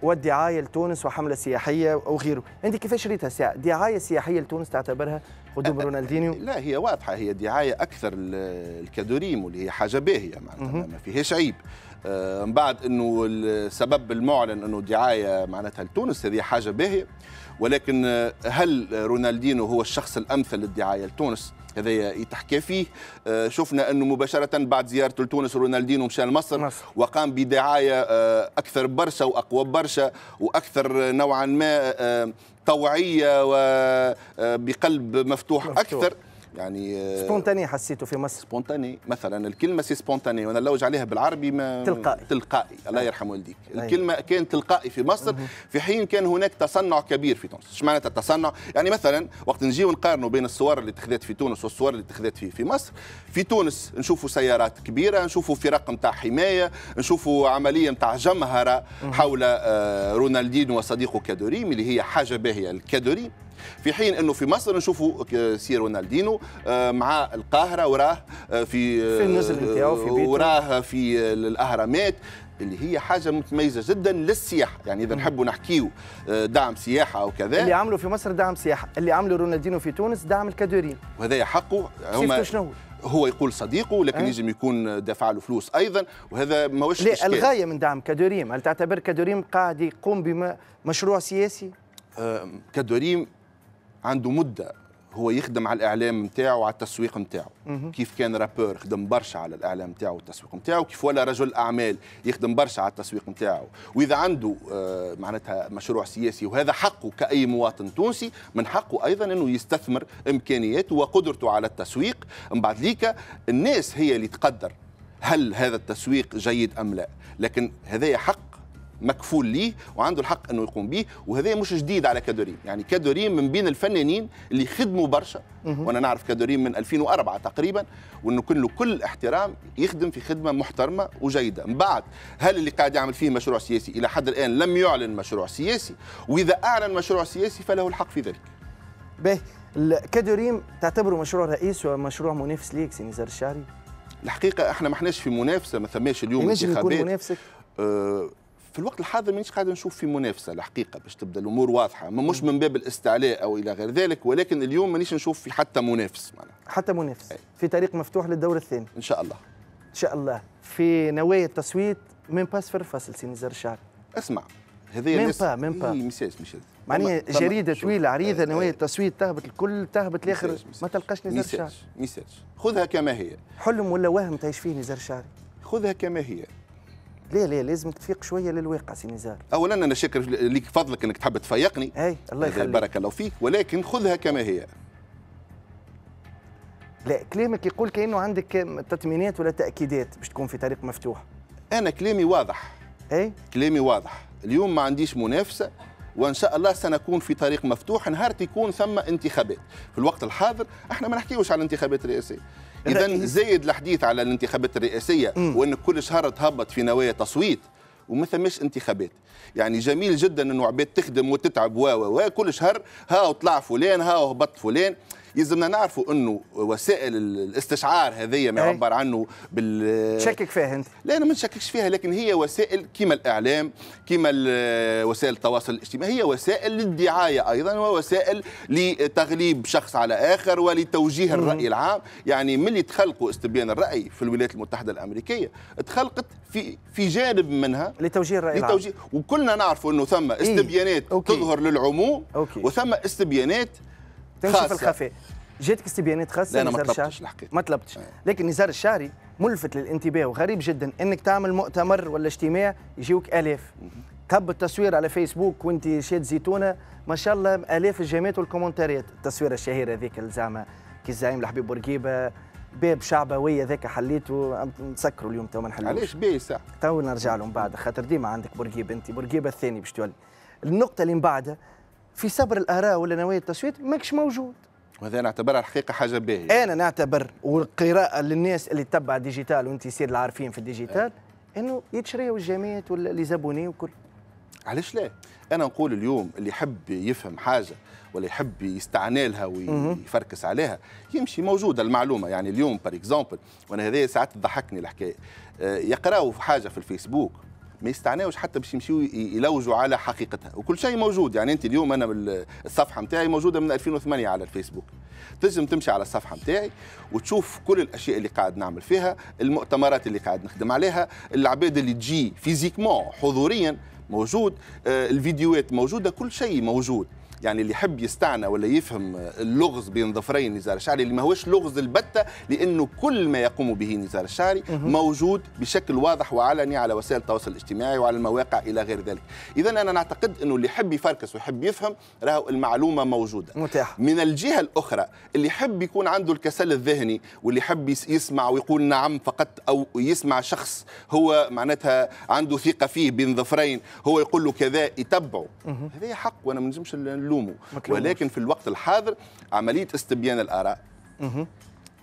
والدعايه لتونس وحمله سياحيه وغيره، انت كيفاش ريتها ساعة دعايه سياحيه لتونس تعتبرها قدوم أه، أه، رونالدينيو لا هي واضحه هي دعايه اكثر الكادوريم واللي هي حاجه باهيه معناتها ما فيهاش عيب أه، من بعد انه السبب المعلن انه دعايه معناتها لتونس هذه حاجه باهيه ولكن هل رونالدينو هو الشخص الامثل للدعايه لتونس؟ هذا يتحكى فيه آه، شفنا انه مباشره بعد زيارته لتونس رونالدينو مشى لمصر وقام بدعايه آه، اكثر برشا واقوى برشا واكثر نوعا ما طوعيه آه، وبقلب مفتوح, مفتوح. اكثر يعني آه، سبونتاني حسيته في مصر سبونتاني مثلا الكلمه سي سبونتاني وانا نلوج عليها بالعربي ما تلقائي تلقائي الله نعم. يرحم والديك أيوة. الكلمه كان تلقائي في مصر في حين كان هناك تصنع كبير في تونس ايش معناتها التصنع يعني مثلا وقت نجي ونقارنوا بين الصور اللي اتخذت في تونس والصور اللي اتخذت في في مصر في تونس نشوفوا سيارات كبيره نشوفوا فرق نتاع حمايه نشوفوا عمليه نتاع جمهره حول آه، رونالدينو وصديقه كادوري اللي هي حاجه باهيه الكادوري في حين انه في مصر نشوفوا آه، سير رونالدينو آه، مع القاهره وراه آه، في في النزل نتاعو في بيته وراه في الاهرامات اللي هي حاجه متميزه جدا للسياحه يعني اذا نحبوا نحكيوا دعم سياحه او كذا اللي عملوا في مصر دعم سياحه اللي عملوا رونالدينو في تونس دعم الكادورين وهذا حقه هما شنو هو يقول صديقه لكن أه؟ يجب يكون دفع له فلوس ايضا وهذا ماهوش لا الغايه من دعم كادوريم هل تعتبر كادوريم قاعد يقوم بمشروع سياسي كادوريم عنده مده هو يخدم على الاعلام نتاعه وعلى التسويق نتاعه كيف كان رابور خدم برشا على الاعلام نتاعه والتسويق نتاعه كيف ولا رجل اعمال يخدم برشا على التسويق نتاعه واذا عنده آه معناتها مشروع سياسي وهذا حقه كاي مواطن تونسي من حقه ايضا انه يستثمر امكانياته وقدرته على التسويق من بعد ذلك الناس هي اللي تقدر هل هذا التسويق جيد ام لا لكن هذا حق مكفول ليه وعنده الحق انه يقوم به وهذا مش جديد على كادوريم يعني كادوريم من بين الفنانين اللي خدموا برشا وانا نعرف كادوريم من 2004 تقريبا وانه كل كل احترام يخدم في خدمه محترمه وجيده من بعد هل اللي قاعد يعمل فيه مشروع سياسي الى حد الان لم يعلن مشروع سياسي واذا اعلن مشروع سياسي فله الحق في ذلك باهي كادوريم تعتبره مشروع رئيس ومشروع منافس ليك سي نزار الشعري الحقيقه احنا ما احناش في منافسه ما ثماش اليوم انتخابات منافسك؟ آه، في الوقت الحاضر مانيش قاعد نشوف في منافسه الحقيقه باش تبدا الامور واضحه مش من باب الاستعلاء او الى غير ذلك ولكن اليوم مانيش نشوف في حتى منافس معنا. حتى منافس أي. في طريق مفتوح للدور الثاني ان شاء الله ان شاء الله في نوايا التصويت من باس في الفصل سي نزار الشعر اسمع هذه ميم با ميم با ميساج مش معناها جريده طويله عريضه آه نوايا التصويت تهبط الكل تهبط لاخر ما تلقاش نزار الشعري ميساج خذها كما هي حلم ولا وهم تعيش فيه نزار الشعري خذها كما هي لا لا لازم تفيق شويه للواقع سي نزار اولا انا شاكر ليك فضلك انك تحب تفيقني اي الله يخليك بارك الله فيك ولكن خذها كما هي لا كلامك يقول كانه عندك تطمينات ولا تاكيدات باش تكون في طريق مفتوح انا كلامي واضح اي كلامي واضح اليوم ما عنديش منافسه وان شاء الله سنكون في طريق مفتوح نهار تكون ثم انتخابات في الوقت الحاضر احنا ما نحكيوش على انتخابات رئاسيه اذا زايد الحديث على الانتخابات الرئاسيه وان كل شهر تهبط في نوايا تصويت وما ثماش انتخابات يعني جميل جدا انه عباد تخدم وتتعب و و كل شهر ها طلع فلان ها هبط فلان يلزمنا نعرفوا انه وسائل الاستشعار هذه ما إيه. يعبر عنه بال تشكك فيها انت لا انا ما نشككش فيها لكن هي وسائل كما الاعلام كما وسائل التواصل الاجتماعي هي وسائل للدعايه ايضا ووسائل لتغليب شخص على اخر ولتوجيه الراي العام يعني ملي تخلقوا استبيان الراي في الولايات المتحده الامريكيه تخلقت في في جانب منها لتوجيه الراي لتوجيه العام وكلنا نعرفوا انه ثم إيه. استبيانات إيه؟ أوكي. تظهر للعموم أوكي. وثم استبيانات تمشي في الخفاء جاتك استبيانات خاصه لا أنا ما طلبتش الحقيقه ما طلبتش إيه. لكن نزار الشهري ملفت للانتباه وغريب جدا انك تعمل مؤتمر ولا اجتماع يجيوك الاف تهب التصوير على فيسبوك وانت شاد زيتونه ما شاء الله الاف الجامات والكومنتاريات التصوير الشهير هذيك زعما كي الزعيم الحبيب بورقيبه باب شعبويه ذاك حليته نسكروا اليوم تو ما نحلوش علاش باهي تو نرجع لهم بعد خاطر ديما عندك بورقيبه انت بورقيبه الثاني باش تولي النقطه اللي من بعدها في صبر الاراء ولا نوايا التصويت ماكش موجود وهذا نعتبرها الحقيقه حاجه باهيه انا نعتبر والقراءه للناس اللي تتبع ديجيتال وانت يصير العارفين في الديجيتال أه. انه يتشريوا الجامعات ولا لي زابوني وكل علاش لا انا نقول اليوم اللي يحب يفهم حاجه ولا يحب يستعنى لها ويفركس عليها يمشي موجوده المعلومه يعني اليوم بار اكزومبل وانا هذايا ساعات تضحكني الحكايه آه، يقراوا حاجه في الفيسبوك ما يستعناوش حتى باش يمشيو يلوجوا على حقيقتها وكل شيء موجود يعني انت اليوم انا الصفحه نتاعي موجوده من 2008 على الفيسبوك تنجم تمشي على الصفحه نتاعي وتشوف كل الاشياء اللي قاعد نعمل فيها المؤتمرات اللي قاعد نخدم عليها العباد اللي تجي فيزيكمون حضوريا موجود آه، الفيديوهات موجوده كل شيء موجود يعني اللي يحب يستعنى ولا يفهم اللغز بين ظفرين نزار الشعري اللي ماهوش لغز البته لانه كل ما يقوم به نزار الشعري موجود بشكل واضح وعلني على وسائل التواصل الاجتماعي وعلى المواقع الى غير ذلك اذا انا نعتقد انه اللي يحب يفركس ويحب يفهم راه المعلومه موجوده متاح. من الجهه الاخرى اللي يحب يكون عنده الكسل الذهني واللي يحب يسمع ويقول نعم فقط او يسمع شخص هو معناتها عنده ثقه فيه بين ظفرين هو يقول له كذا يتبعه هذا حق وانا ما نجمش نلومه ولكن في الوقت الحاضر عمليه استبيان الاراء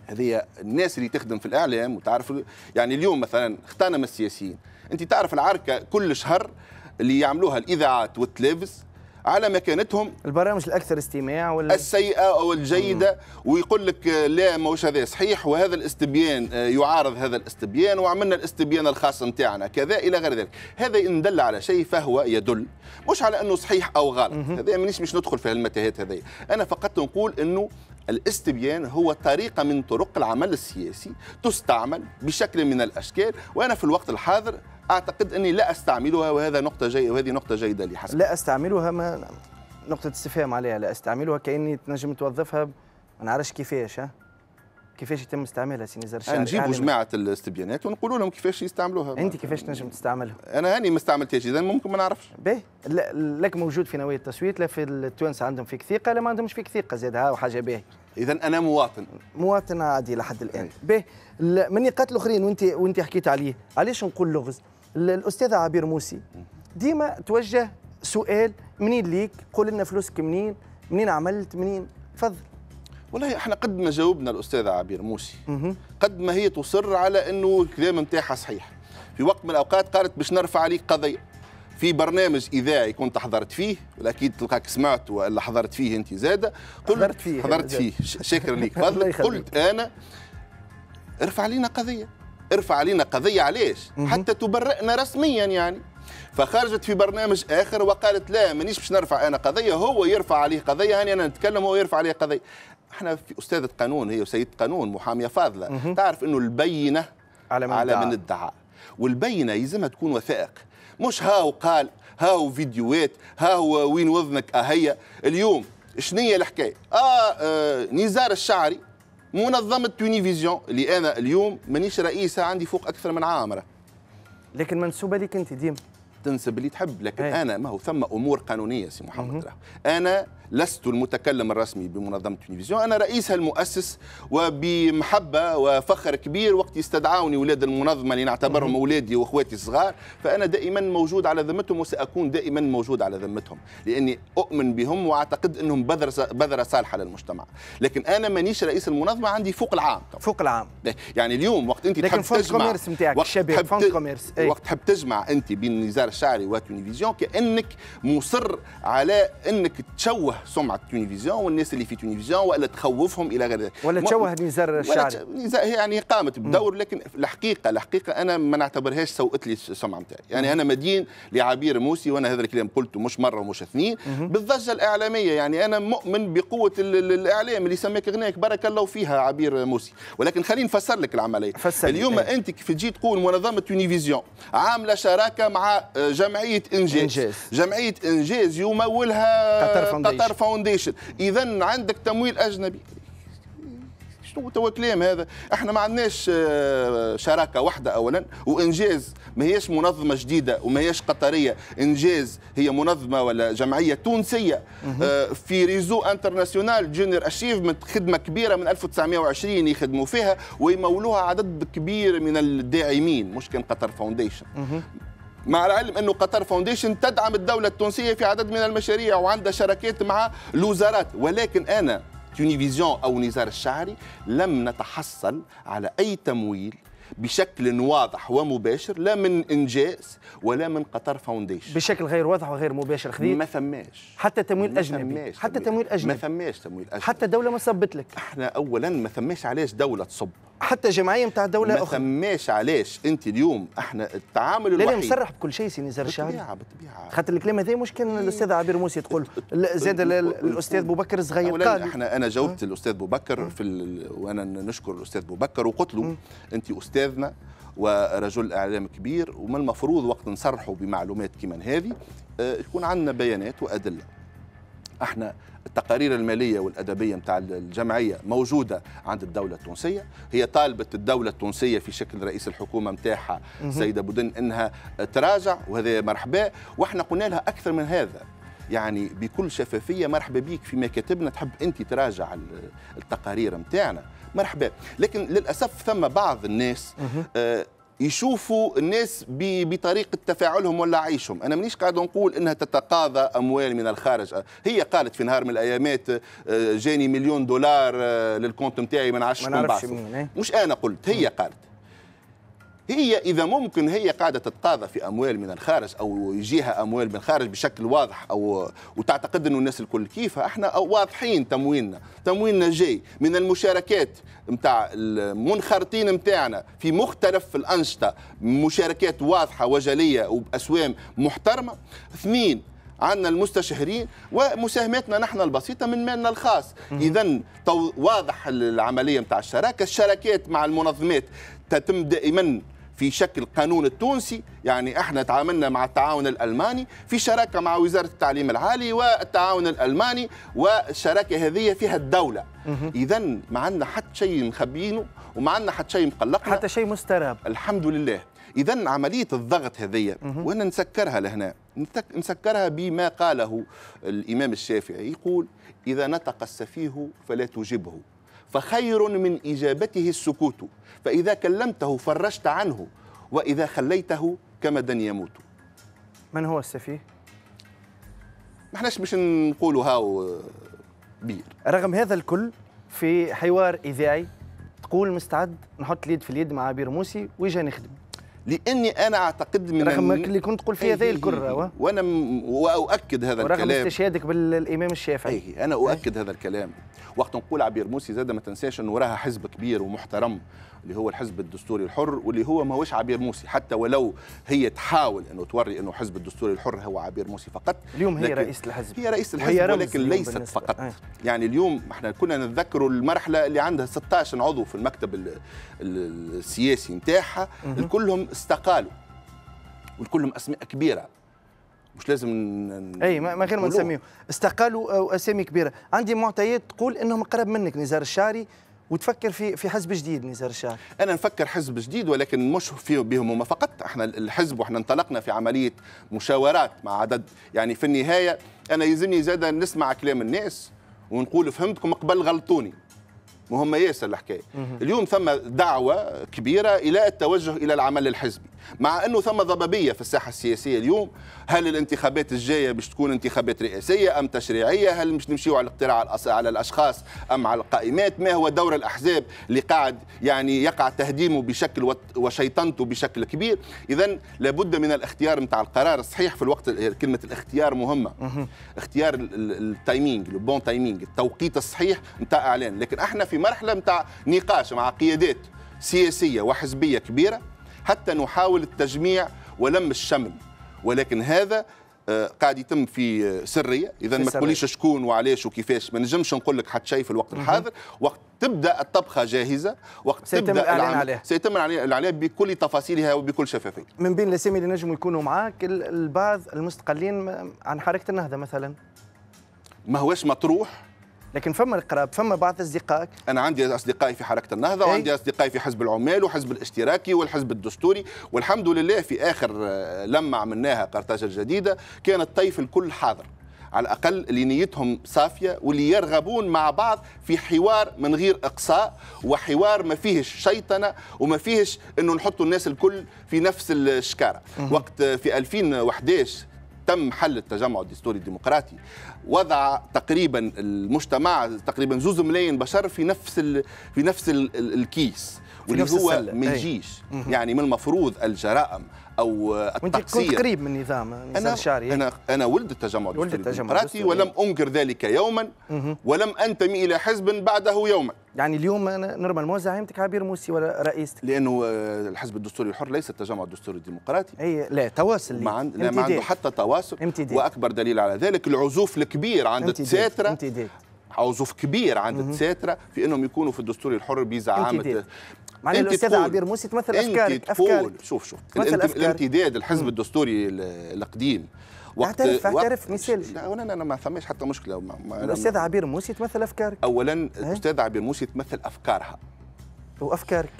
هذه الناس اللي تخدم في الاعلام وتعرف يعني اليوم مثلا من السياسيين انت تعرف العركه كل شهر اللي يعملوها الاذاعات والتلفز على مكانتهم البرامج الاكثر استماع ولا السيئه او الجيده مم. ويقول لك لا ماهوش هذا صحيح وهذا الاستبيان آه، يعارض هذا الاستبيان وعملنا الاستبيان الخاص نتاعنا كذا الى غير ذلك هذا ان دل على شيء فهو يدل مش على انه صحيح او غلط هذا مانيش مش ندخل في المتاهات هذه انا فقط نقول انه الاستبيان هو طريقة من طرق العمل السياسي تستعمل بشكل من الأشكال وأنا في الوقت الحاضر اعتقد اني لا استعملها وهذا نقطه جيده وهذه نقطه جيده لي حسب لا استعملها ما نقطه استفهام عليها لا استعملها كاني تنجم توظفها ما نعرفش كيفاش ها كيفاش يتم استعمالها سي نزار الشاعري نجيبوا جماعه الاستبيانات ونقولوا لهم كيفاش يستعملوها انت كيفاش تنجم تستعملها انا هاني ما استعملتهاش اذا ممكن ما نعرفش باهي لك موجود في نوايا التصويت لا في التونس عندهم فيك ثقه لا ما عندهمش فيك ثقه زاد ها وحاجه باهي اذا انا مواطن مواطن عادي لحد الان باهي من نقاط الاخرين وانت وانت حكيت عليه علاش نقول لغز الاستاذه عبير موسي ديما توجه سؤال منين ليك قول لنا فلوسك منين منين عملت منين تفضل والله احنا قد ما جاوبنا الاستاذه عبير موسي قد ما هي تصر على انه الكلام نتاعها صحيح في وقت من الاوقات قالت باش نرفع عليك قضيه في برنامج اذاعي كنت حضرت فيه اكيد تلقاك سمعت والا حضرت فيه انت زاده قلت حضرت فيه حضرت فيه شاكر ليك قلت انا ارفع لينا قضيه ارفع علينا قضيه علاش حتى تبرئنا رسميا يعني فخرجت في برنامج اخر وقالت لا مانيش باش نرفع انا قضيه هو يرفع عليه قضيه هاني انا نتكلم هو يرفع عليه قضيه احنا في استاذه قانون هي وسيد قانون محاميه فاضله تعرف انه البينه على من, على من ادعى والبينه يلزمها تكون وثائق مش هاو قال هاو فيديوهات هاو وين وذنك اهيا اليوم شنية الحكايه اه, آه نزار الشعري منظمه تونيفيزيون اللي انا اليوم مانيش رئيسه عندي فوق اكثر من عامرة لكن منسوبه ليك انت ديما تنسب اللي تحب لكن هي. إيه. انا ما هو ثم امور قانونيه سي محمد راه انا لست المتكلم الرسمي بمنظمة تونيفيزيون أنا رئيسها المؤسس وبمحبة وفخر كبير وقت يستدعوني أولاد المنظمة اللي نعتبرهم أولادي وأخواتي الصغار فأنا دائما موجود على ذمتهم وسأكون دائما موجود على ذمتهم لأني أؤمن بهم وأعتقد أنهم بذرة بذرة صالحة للمجتمع لكن أنا مانيش رئيس المنظمة عندي فوق العام طبعا. فوق العام يعني اليوم وقت أنت لكن تحب تجمع كوميرس نتاعك الشباب فوند كوميرس وقت تحب تجمع أنت بين نزار الشعري وتونيفيزيون كأنك مصر على أنك تشوه سمعه تونيفيزيون والناس اللي في تونيفيزيون والا تخوفهم الى غير ذلك ولا تشوه نزار الشعبي يعني قامت بدور لكن الحقيقه الحقيقه انا ما نعتبرهاش سوءت لي السمعه نتاعي يعني انا مدين لعبير موسي وانا هذا الكلام قلته مش مره ومش اثنين بالضجه الاعلاميه يعني انا مؤمن بقوه الاعلام اللي سماك غناك بارك الله فيها عبير موسي ولكن خليني نفسر لك العمليه فسر اليوم ايه. انت كيف تجي تقول منظمه تونيفيزيون عامله شراكه مع آه، جمعيه انجاز, إنجاز. جمعيه انجاز يمولها قطر ستار فاونديشن اذا عندك تمويل اجنبي شنو توا كلام هذا احنا ما عندناش آه، شراكه واحده اولا وانجاز ما هيش منظمه جديده وما هيش قطريه انجاز هي منظمه ولا جمعيه تونسيه آه، في ريزو انترناسيونال جونيور اشيفمنت خدمه كبيره من 1920 يخدموا فيها ويمولوها عدد كبير من الداعمين مش كان قطر فاونديشن مع العلم انه قطر فاونديشن تدعم الدوله التونسيه في عدد من المشاريع وعندها شراكات مع الوزارات ولكن انا تونيفيزيون او نزار الشعري لم نتحصل على اي تمويل بشكل واضح ومباشر لا من انجاز ولا من قطر فاونديشن بشكل غير واضح وغير مباشر خذيت ما ثماش حتى تمويل اجنبي ما حتى تمويل اجنبي ما ثماش تمويل اجنبي حتى دوله ما صبت لك احنا اولا ما ثماش علاش دوله تصب حتى جمعيه نتاع دوله ما اخرى ما ثماش علاش انت اليوم احنا التعامل الوحيد لا مصرح بكل شيء سي نزار الشعبي بالطبيعه بالطبيعه خاطر الكلام هذا مش كان إيه. الاستاذ عبير موسي تقول زاد الاستاذ بكر الصغير قال احنا انا جاوبت آه. الاستاذ بكر آه. في ال... وانا نشكر الاستاذ بكر وقلت له انت استاذنا ورجل اعلام كبير ومن المفروض وقت نصرحوا بمعلومات كيما هذه يكون آه، عندنا بيانات وادله احنا التقارير الماليه والادبيه نتاع الجمعيه موجوده عند الدوله التونسيه هي طالبت الدوله التونسيه في شكل رئيس الحكومه نتاعها السيده بودن انها تراجع وهذا مرحبا واحنا قلنا لها اكثر من هذا يعني بكل شفافيه مرحبا بيك في مكاتبنا تحب انت تراجع التقارير نتاعنا مرحبا لكن للاسف ثم بعض الناس آه يشوفوا الناس بطريقه تفاعلهم ولا عيشهم انا مانيش قاعد نقول انها تتقاضى اموال من الخارج هي قالت في نهار من الايامات آه، جاني مليون دولار آه، للكونت نتاعي ما نعرفش من, من إيه؟ مش انا قلت هي قالت هي اذا ممكن هي قاعده تتقاضى في اموال من الخارج او يجيها اموال من الخارج بشكل واضح او وتعتقد انه الناس الكل كيفها احنا واضحين تمويلنا تمويلنا جاي من المشاركات نتاع المنخرطين نتاعنا في مختلف الانشطه مشاركات واضحه وجليه وباسوام محترمه اثنين عندنا المستشهرين ومساهماتنا نحن البسيطه من مالنا الخاص اذا واضح العمليه نتاع الشراكه الشراكات مع المنظمات تتم دائما في شكل قانون التونسي يعني احنا تعاملنا مع التعاون الالماني في شراكه مع وزاره التعليم العالي والتعاون الالماني والشراكه هذه فيها الدوله اذا ما عندنا حتى شيء مخبينه وما عندنا حتى شيء مقلقنا حتى شيء مستراب الحمد لله اذا عمليه الضغط هذه وانا نسكرها لهنا نسكرها بما قاله الامام الشافعي يقول اذا نطق السفيه فلا تجبه فخير من إجابته السكوت فإذا كلمته فرجت عنه وإذا خليته كمدا يموت من هو السفيه؟ ما احناش باش نقولوا هاو آه، بير رغم هذا الكل في حوار إذاعي تقول مستعد نحط اليد في اليد مع بير موسي ويجا نخدم لاني انا اعتقد من رغم اللي كنت تقول فيها ذي أيه، الكره وانا واؤكد هذا ورغم الكلام ورغم استشهادك بالامام الشافعي اي انا إيه؟ اؤكد أيه. هذا الكلام وقت نقول عبير موسي زاد ما تنساش انه وراها حزب كبير ومحترم اللي هو الحزب الدستوري الحر واللي هو ماهوش عبير موسي حتى ولو هي تحاول انه توري انه حزب الدستوري الحر هو عبير موسي فقط اليوم هي رئيس الحزب هي رئيس الحزب ولكن ليست فقط آه. يعني اليوم احنا كنا نتذكروا المرحله اللي عندها 16 عضو في المكتب السياسي نتاعها كلهم استقالوا وكلهم اسماء كبيره مش لازم ن... اي ما غير ما نسميهم استقالوا آه، اسامي كبيره عندي معطيات تقول انهم قرب منك نزار الشعري وتفكر في في حزب جديد نزار الشاعري انا نفكر حزب جديد ولكن مش في بهم هم فقط احنا الحزب واحنا انطلقنا في عمليه مشاورات مع عدد يعني في النهايه انا يلزمني زاد نسمع كلام الناس ونقول فهمتكم قبل غلطوني مهمه ياسر إيه الحكايه اليوم ثم دعوه كبيره الى التوجه الى العمل الحزبي مع انه ثم ضبابيه في الساحه السياسيه اليوم هل الانتخابات الجايه باش تكون انتخابات رئاسيه ام تشريعيه هل مش نمشيو على الاقتراع على, الاشخاص ام على القائمات ما هو دور الاحزاب اللي قاعد يعني يقع تهديمه بشكل وشيطنته بشكل كبير اذا لابد من الاختيار نتاع القرار الصحيح في الوقت كلمه الاختيار مهمه اختيار التايمينج البون تايمينج التوقيت الصحيح نتاع اعلان لكن احنا في مرحله نتاع نقاش مع قيادات سياسيه وحزبيه كبيره حتى نحاول التجميع ولم الشمل ولكن هذا آه، قاعد يتم في آه، سريه اذا ما تقوليش شكون وعلاش وكيفاش ما نجمش نقول لك حتى شيء في الوقت الحاضر وقت تبدا الطبخه جاهزه وقت سيتم تبدا الاعلان عليها سيتم الاعلان عليها بكل تفاصيلها وبكل شفافيه من بين الاسامي اللي نجموا يكونوا معاك البعض المستقلين عن حركه النهضه مثلا ما هوش مطروح لكن فما القراب فما بعض اصدقائك انا عندي اصدقائي في حركه النهضه إيه؟ وعندي اصدقائي في حزب العمال وحزب الاشتراكي والحزب الدستوري والحمد لله في اخر آه، لما عملناها قرطاج الجديده كان الطيف الكل حاضر على الاقل اللي نيتهم صافيه واللي يرغبون مع بعض في حوار من غير اقصاء وحوار ما فيهش شيطنه وما فيهش انه نحطوا الناس الكل في نفس الشكاره وقت آه، في 2011 تم حل التجمع الدستوري الديمقراطي وضع تقريبا المجتمع تقريبا زوز ملايين بشر في نفس ال في نفس ال الكيس واللي هو يعني ما يجيش يعني من المفروض الجرائم او التقصير كنت قريب من النظام انا الشعري انا انا ولد التجمع ولد التجمع الديمقراطي ولم انكر ذلك يوما ولم انتمي الى حزب بعده يوما يعني اليوم نورمال مو زعيمتك عبير موسي ولا رئيسك لانه آه، الحزب الدستوري الحر ليس التجمع الدستوري الديمقراطي اي لا تواصل عند... لا ما عنده حتى تواصل امتداد. واكبر دليل على ذلك العزوف الكبير عند التساتره امتداد عزوف كبير عند التساتره في انهم يكونوا في الدستور الحر بزعامه معناها الاستاذ عبير موسي تمثل افكارك انت افكارك شوف شوف الامتداد الحزب الدستوري القديم وقت اعترف اعترف مثال اولا انا ما فماش حتى مشكله ما ما الاستاذ عبير موسي تمثل افكارك اولا الاستاذ إيه؟ عبير موسي تمثل افكارها وافكارك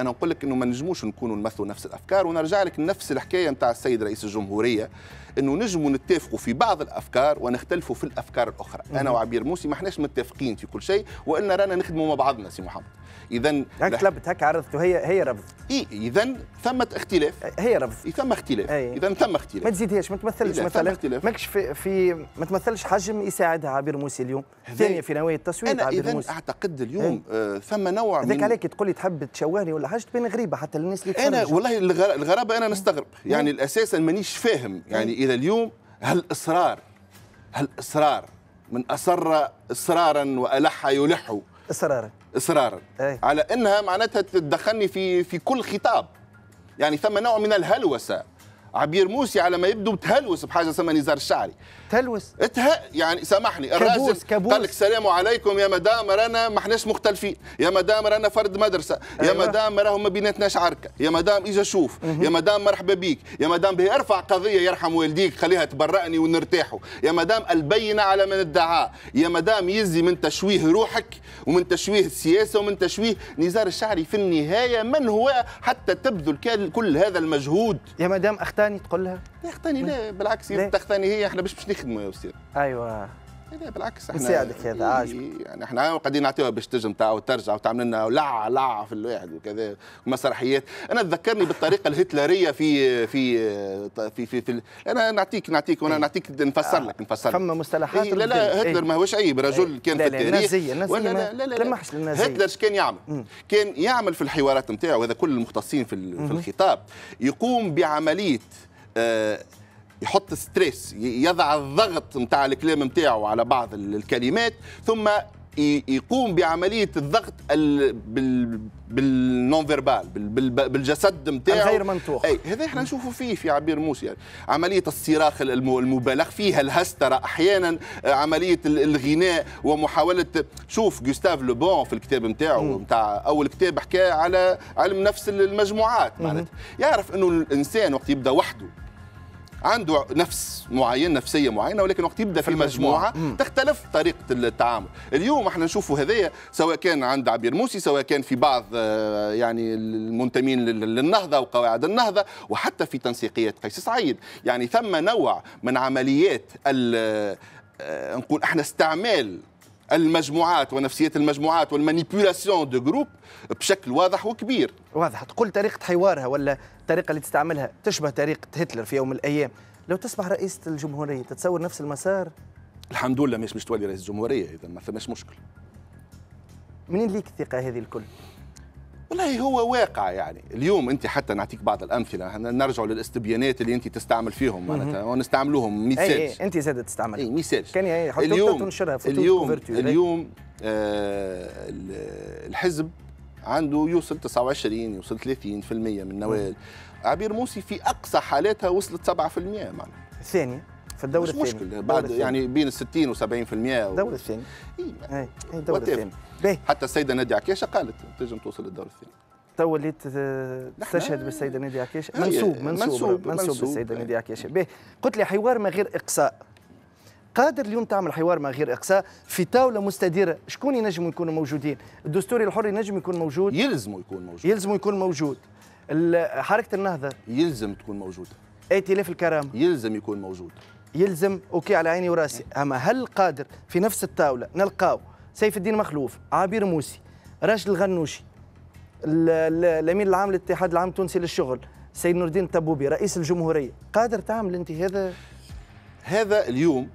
انا نقول لك انه ما نجموش نكونوا نمثلوا نفس الافكار ونرجع لك نفس الحكايه نتاع السيد رئيس الجمهوريه انه نجموا نتفقوا في بعض الافكار ونختلفوا في الافكار الاخرى انا وعبير موسي ما احناش متفقين في كل شيء والا رانا نخدموا مع بعضنا سي محمد اذا كلبت هاك عرضت هي هي رفضت اي اذا ثمة اختلاف هي رفضت ثم اختلاف اذا ثم اختلاف ما تزيدهاش ما تمثلش مثلا ماكش في, في ما تمثلش حجم يساعدها عبير موسي اليوم ثانيه في نوايا التصويت انا اذا اعتقد اليوم آه ثم نوع من هذاك عليك تقول لي تحب تشوهني ولا حاجه تبين غريبه حتى للناس اللي انا والله الغرابه انا نستغرب يعني الاساس مانيش فاهم يعني الى اليوم هالاصرار هالاصرار من اصر اصرارا والح يلح اصرارا اصرارا أي. على انها معناتها تدخلني في في كل خطاب يعني ثم نوع من الهلوسه عبير موسي على ما يبدو تهلوس بحاجه اسمها نزار الشعري تهلوس ته... يعني سامحني الراجل قال لك السلام عليكم يا مدام رانا ما احناش مختلفين يا مدام رانا فرد مدرسه أيوة. يا مدام راهم ما بيناتناش عركه يا مدام اجا شوف يا مدام مرحبا بيك يا مدام به ارفع قضيه يرحم والديك خليها تبرأني ونرتاحوا يا مدام البينه على من ادعى يا مدام يزي من تشويه روحك ومن تشويه السياسه ومن تشويه نزار الشعري في النهايه من هو حتى تبذل كل هذا المجهود يا مدام أخت تختاني تقول لها؟ يا اختاني لا بالعكس تختاني هي احنا باش باش نخدموا يا استاذ ايوه إيه، لا بالعكس احنا نساعدك هذا إيه، عاجبك يعني احنا قاعدين نعطيوها باش تجم او ترجع وتعمل لنا لع لع في الواحد وكذا مسرحيات انا تذكرني بالطريقه الهتلريه في في في في, في في انا نعطيك نعطيك وانا إيه. نعطيك نفسر لك نفسر لك فما مصطلحات ايه لا لا هتلر ما هوش عيب رجل ايه؟ كان في التاريخ النازية النازية لا لا لا لمحش للنازية هتلر كان يعمل؟ كان يعمل في الحوارات نتاعو هذا كل المختصين في, في الخطاب يقوم بعمليه آه يحط ستريس يضع الضغط نتاع الكلام نتاعو على بعض الكلمات ثم يقوم بعمليه الضغط بال بالنون فيربال بالجسد نتاعو الغير منطوق اي هذا احنا نشوفوا فيه في عبير موسى يعني. عمليه الصراخ المبالغ فيها الهستره احيانا عمليه الغناء ومحاوله شوف جوستاف لوبون في الكتاب نتاعو نتاع اول كتاب حكى على علم نفس المجموعات معناتها يعرف انه الانسان وقت يبدا وحده عنده نفس معين نفسيه معينه ولكن وقت يبدا في المجموعه تختلف طريقه التعامل اليوم احنا نشوفوا هذايا سواء كان عند عبير موسي سواء كان في بعض آه، يعني المنتمين للنهضه وقواعد النهضه وحتى في تنسيقيه قيس سعيد يعني ثم نوع من عمليات آه، نقول احنا استعمال المجموعات ونفسيه المجموعات والمانيبيولاسيون دو جروب بشكل واضح وكبير واضح تقول طريقه حوارها ولا الطريقه اللي تستعملها تشبه طريقه هتلر في يوم من الايام لو تصبح رئيس الجمهوريه تتصور نفس المسار الحمد لله مش مش تولي رئيس الجمهوريه اذا ما فماش مشكل منين ليك الثقه هذه الكل والله هو واقع يعني اليوم انت حتى نعطيك بعض الامثله نرجع للاستبيانات اللي انت تستعمل فيهم معناتها ونستعملوهم مثال اي انت زاد تستعمل اي مثال كان يعني اليوم اليوم اليوم آه الحزب عنده يوصل 29 يوصل 30% من النوال عبير موسي في اقصى حالاتها وصلت 7% معناها الثانية في الدورة الثانية مش مشكل بعد يعني بين 60 و 70% الدورة الثانية اي الدورة الثانية حتى السيدة نادية عكاشة قالت تنجم توصل للدورة الثانية تو اللي تستشهد آه، بالسيده ناديه عكاشه منسوب منسوب منسوب, منسوب, منسوب بالسيده ناديه عكاشه قلت لي حوار من غير اقصاء قادر اليوم تعمل حوار مع غير اقصاء في طاوله مستديره شكون ينجم يكونوا موجودين الدستوري الحر ينجم يكون موجود يلزم يكون موجود يلزم يكون موجود حركه النهضه يلزم تكون موجوده ائتلاف الكرامه يلزم يكون موجود يلزم اوكي على عيني وراسي اما هل قادر في نفس الطاوله نلقاو سيف الدين مخلوف عابر موسي راشد الغنوشي الامين العام للاتحاد العام التونسي للشغل سيد نور الدين التبوبي رئيس الجمهوريه قادر تعمل انت هذا هذا اليوم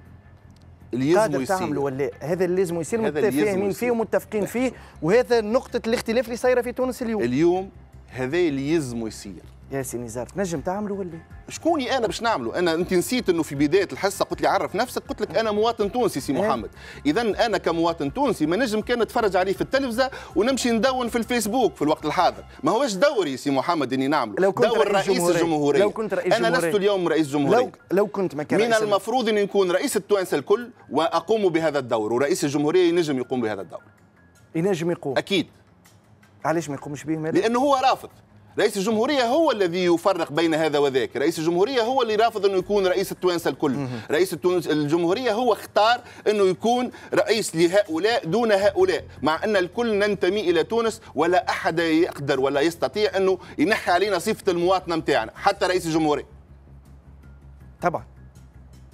اللي قادر تعمله ولا هذا اللي لازم يصير متفاهمين فيه ومتفقين فيه وهذا نقطه الاختلاف اللي صايره في تونس اليوم اليوم هذا اللي يلزم يصير يا سي نزار تنجم تعملوا ولا شكوني انا باش نعمله انا انت نسيت انه في بدايه الحصه قلت لي عرف نفسك قلت لك انا مواطن تونسي سي إيه. محمد اذا انا كمواطن تونسي ما نجم كان نتفرج عليه في التلفزه ونمشي ندون في الفيسبوك في الوقت الحاضر ما هوش دوري سي محمد اني نعمله لو كنت دور رئيس, رئيس الجمهوريه لو كنت رئيس انا لست اليوم رئيس جمهوريه لو, لو كنت ما كان من المفروض اني نكون رئيس التوانسه الكل واقوم بهذا الدور ورئيس الجمهوريه ينجم يقوم بهذا الدور ينجم يقوم اكيد علاش ما يقومش به لانه هو رافض رئيس الجمهورية هو الذي يفرق بين هذا وذاك رئيس الجمهورية هو اللي رافض أنه يكون رئيس التوانسة الكل رئيس التونس الجمهورية هو اختار أنه يكون رئيس لهؤلاء دون هؤلاء مع أن الكل ننتمي إلى تونس ولا أحد يقدر ولا يستطيع أنه ينحي علينا صفة المواطنة متاعنا حتى رئيس الجمهورية طبعا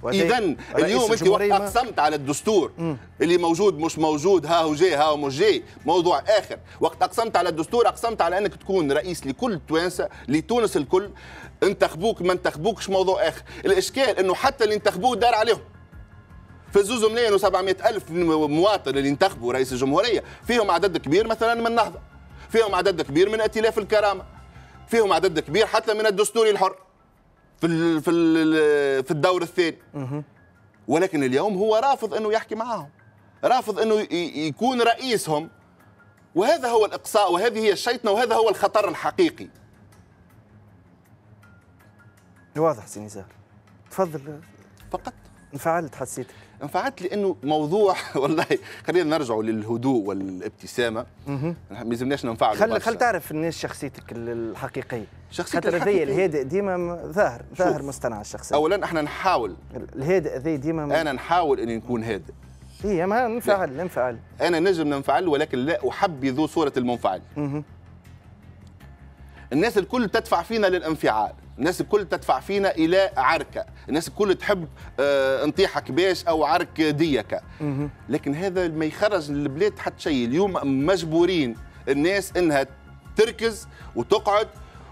اذا اليوم انت اقسمت على الدستور مم. اللي موجود مش موجود ها هو جاي ها هو مش جاي موضوع اخر وقت اقسمت على الدستور اقسمت على انك تكون رئيس لكل توانسه لتونس الكل انتخبوك ما انتخبوكش موضوع اخر الاشكال انه حتى اللي انتخبوه دار عليهم في زوز ملايين و700 الف مواطن اللي انتخبوا رئيس الجمهوريه فيهم عدد كبير مثلا من النهضه فيهم عدد كبير من ائتلاف الكرامه فيهم عدد كبير حتى من الدستور الحر في في في الدور الثاني ولكن اليوم هو رافض انه يحكي معاهم رافض انه يكون رئيسهم وهذا هو الاقصاء وهذه هي الشيطنه وهذا هو الخطر الحقيقي واضح سي نزار تفضل فقط انفعلت حسيتك نفعت لانه موضوع والله خلينا نرجعوا للهدوء والابتسامه ما لازمناش ننفعلوا خل خل تعرف الناس شخصيتك الحقيقيه شخصيتك الحقيقيه الهادئ ديما ظاهر ظاهر مصطنع الشخصيه اولا احنا نحاول الهادئ ذي ديما انا نحاول اني نكون هادئ هي إيه، ما ننفعل ننفعل انا نجم ننفعل ولكن لا احبذ صوره المنفعل الناس الكل تدفع فينا للانفعال الناس الكل تدفع فينا الى عركه الناس الكل تحب آه كباش باش او عرك ديك لكن هذا ما يخرج للبلاد حتى شيء اليوم مجبورين الناس انها تركز وتقعد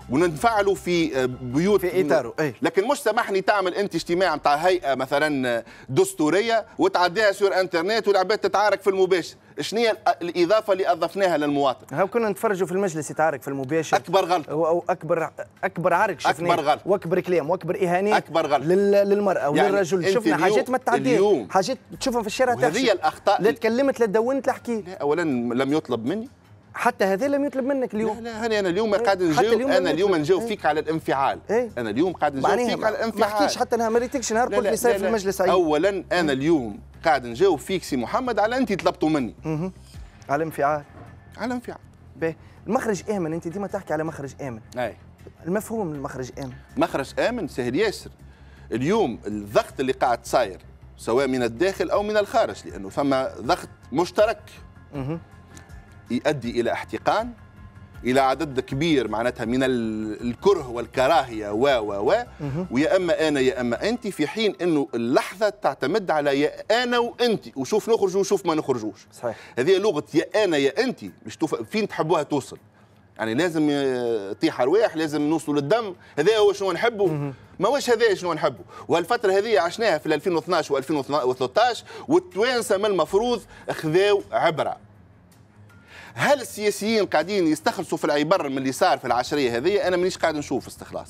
وننفعلوا في آه، بيوت في اطاره ايه؟ لكن مش سامحني تعمل انت اجتماع نتاع هيئه مثلا دستوريه وتعديها سور انترنت والعباد تتعارك في المباشر شنو هي الاضافه اللي اضفناها للمواطن ها كنا نتفرجوا في المجلس يتعارك في المباشر اكبر غلط او اكبر اكبر عرك شفنا اكبر غلط واكبر كلام واكبر اهانه اكبر غلط للمراه يعني وللرجل شفنا حاجات ما تعديش حاجات تشوفها في الشارع تحشي هذه الاخطاء لا تكلمت لا دونت لا حكيت اولا لم يطلب مني حتى هذا لم يطلب منك اليوم لا لا هاني إيه. إيه. إيه. انا اليوم قاعد نجاوب انا اليوم نجاوب فيك على الانفعال انا اليوم قاعد نجاوب فيك على الانفعال ما حكيتش حتى انا ما ريتكش نهار قلت لي صاير في المجلس عيد اولا انا اليوم قاعد نجاوب فيك سي محمد على انت طلبته مني اها على الانفعال على الانفعال باهي المخرج امن انت ديما تحكي على مخرج امن اي المفهوم المخرج امن مخرج امن سهل ياسر اليوم الضغط اللي قاعد صاير سواء من الداخل او من الخارج لانه ثم ضغط مشترك اها يؤدي الى احتقان الى عدد كبير معناتها من الكره والكراهيه و و و ويا اما انا يا اما انت في حين انه اللحظه تعتمد على يا انا وانت وشوف نخرج وشوف ما نخرجوش صحيح هذه لغه يا انا يا انت باش فين تحبوها توصل يعني لازم آه، تطيح ارواح لازم نوصلوا للدم هذا هو شنو نحبه ما واش هذا شنو نحبه وهالفتره هذه عشناها في 2012 و2013 والتوانسه من المفروض اخذوا عبره هل السياسيين قاعدين يستخلصوا في العبر من اللي صار في العشريه هذه انا مانيش قاعد نشوف استخلاص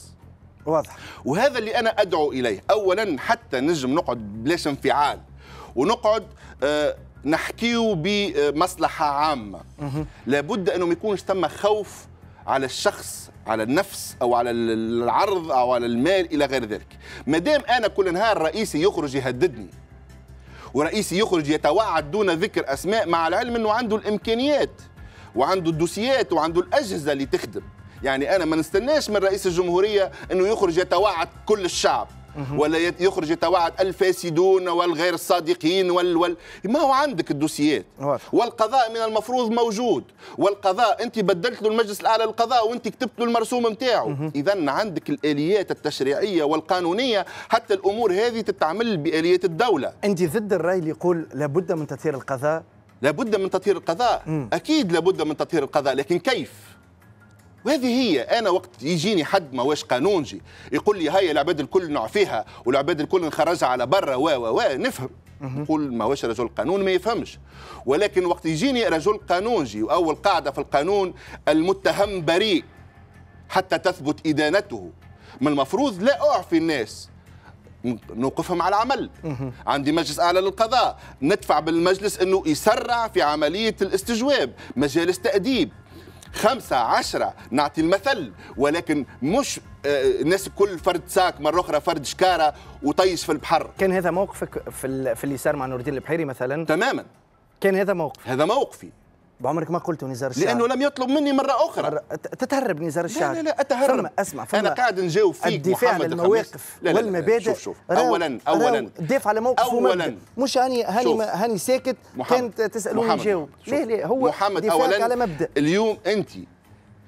واضح وهذا اللي انا ادعو اليه اولا حتى نجم نقعد بلاش انفعال ونقعد نحكيه آه، نحكيو بمصلحه عامه لابد انه ما يكونش ثم خوف على الشخص على النفس او على العرض او على المال الى غير ذلك ما دام انا كل نهار رئيسي يخرج يهددني ورئيسي يخرج يتوعد دون ذكر اسماء مع العلم انه عنده الامكانيات وعنده الدوسيات وعنده الاجهزه اللي تخدم يعني انا ما نستناش من رئيس الجمهوريه انه يخرج يتوعد كل الشعب ولا يخرج يتوعد الفاسدون والغير الصادقين وال, وال... ما هو عندك الدوسيات والقضاء من المفروض موجود والقضاء انت بدلت له المجلس الاعلى للقضاء وانت كتبت له المرسوم نتاعو اذا عندك الاليات التشريعيه والقانونيه حتى الامور هذه تتعمل باليات الدوله انت ضد الراي اللي يقول لابد من تطهير القضاء لابد من تطهير القضاء مم. اكيد لابد من تطهير القضاء لكن كيف وهذه هي انا وقت يجيني حد واش قانونجي يقول لي هاي العباد الكل نعفيها والعباد الكل نخرجها على برا و و و نفهم نقول واش رجل قانون ما يفهمش ولكن وقت يجيني رجل قانونجي واول قاعده في القانون المتهم بريء حتى تثبت ادانته من المفروض لا اعفي الناس نوقفهم على العمل عندي مجلس اعلى للقضاء ندفع بالمجلس انه يسرع في عمليه الاستجواب مجالس تاديب خمسة عشرة نعطي المثل ولكن مش آه، الناس الكل فرد ساك مرة أخرى فرد شكارة وطيش في البحر كان هذا موقفك في, في اليسار مع نور الدين البحيري مثلا تماما كان هذا موقف هذا موقفي بعمرك ما قلت نزار الشعر لانه لم يطلب مني مره اخرى مرة تتهرب نزار الشعر لا لا لا اتهرب اسمع انا قاعد نجاوب فيك الدفاع عن المواقف لا لا والمبادئ شوف شوف اولا اولا الدفاع على موقف اولا مش هاني هاني هاني ساكت كانت تسالوني نجاوب ليه ليه هو محمد اولا على مبدا اليوم انت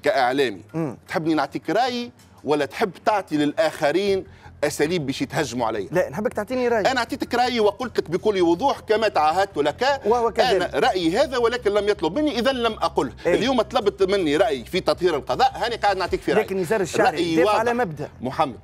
كاعلامي تحبني نعطيك رايي ولا تحب تعطي للاخرين اساليب باش يتهجموا علي لا نحبك تعطيني راي انا اعطيتك رايي وقلت لك بكل وضوح كما تعهدت لك وهو كذلك انا رايي هذا ولكن لم يطلب مني اذا لم اقل إيه؟ اليوم طلبت مني راي في تطهير القضاء هاني قاعد نعطيك في رايي لكن نزار الشعري على مبدا محمد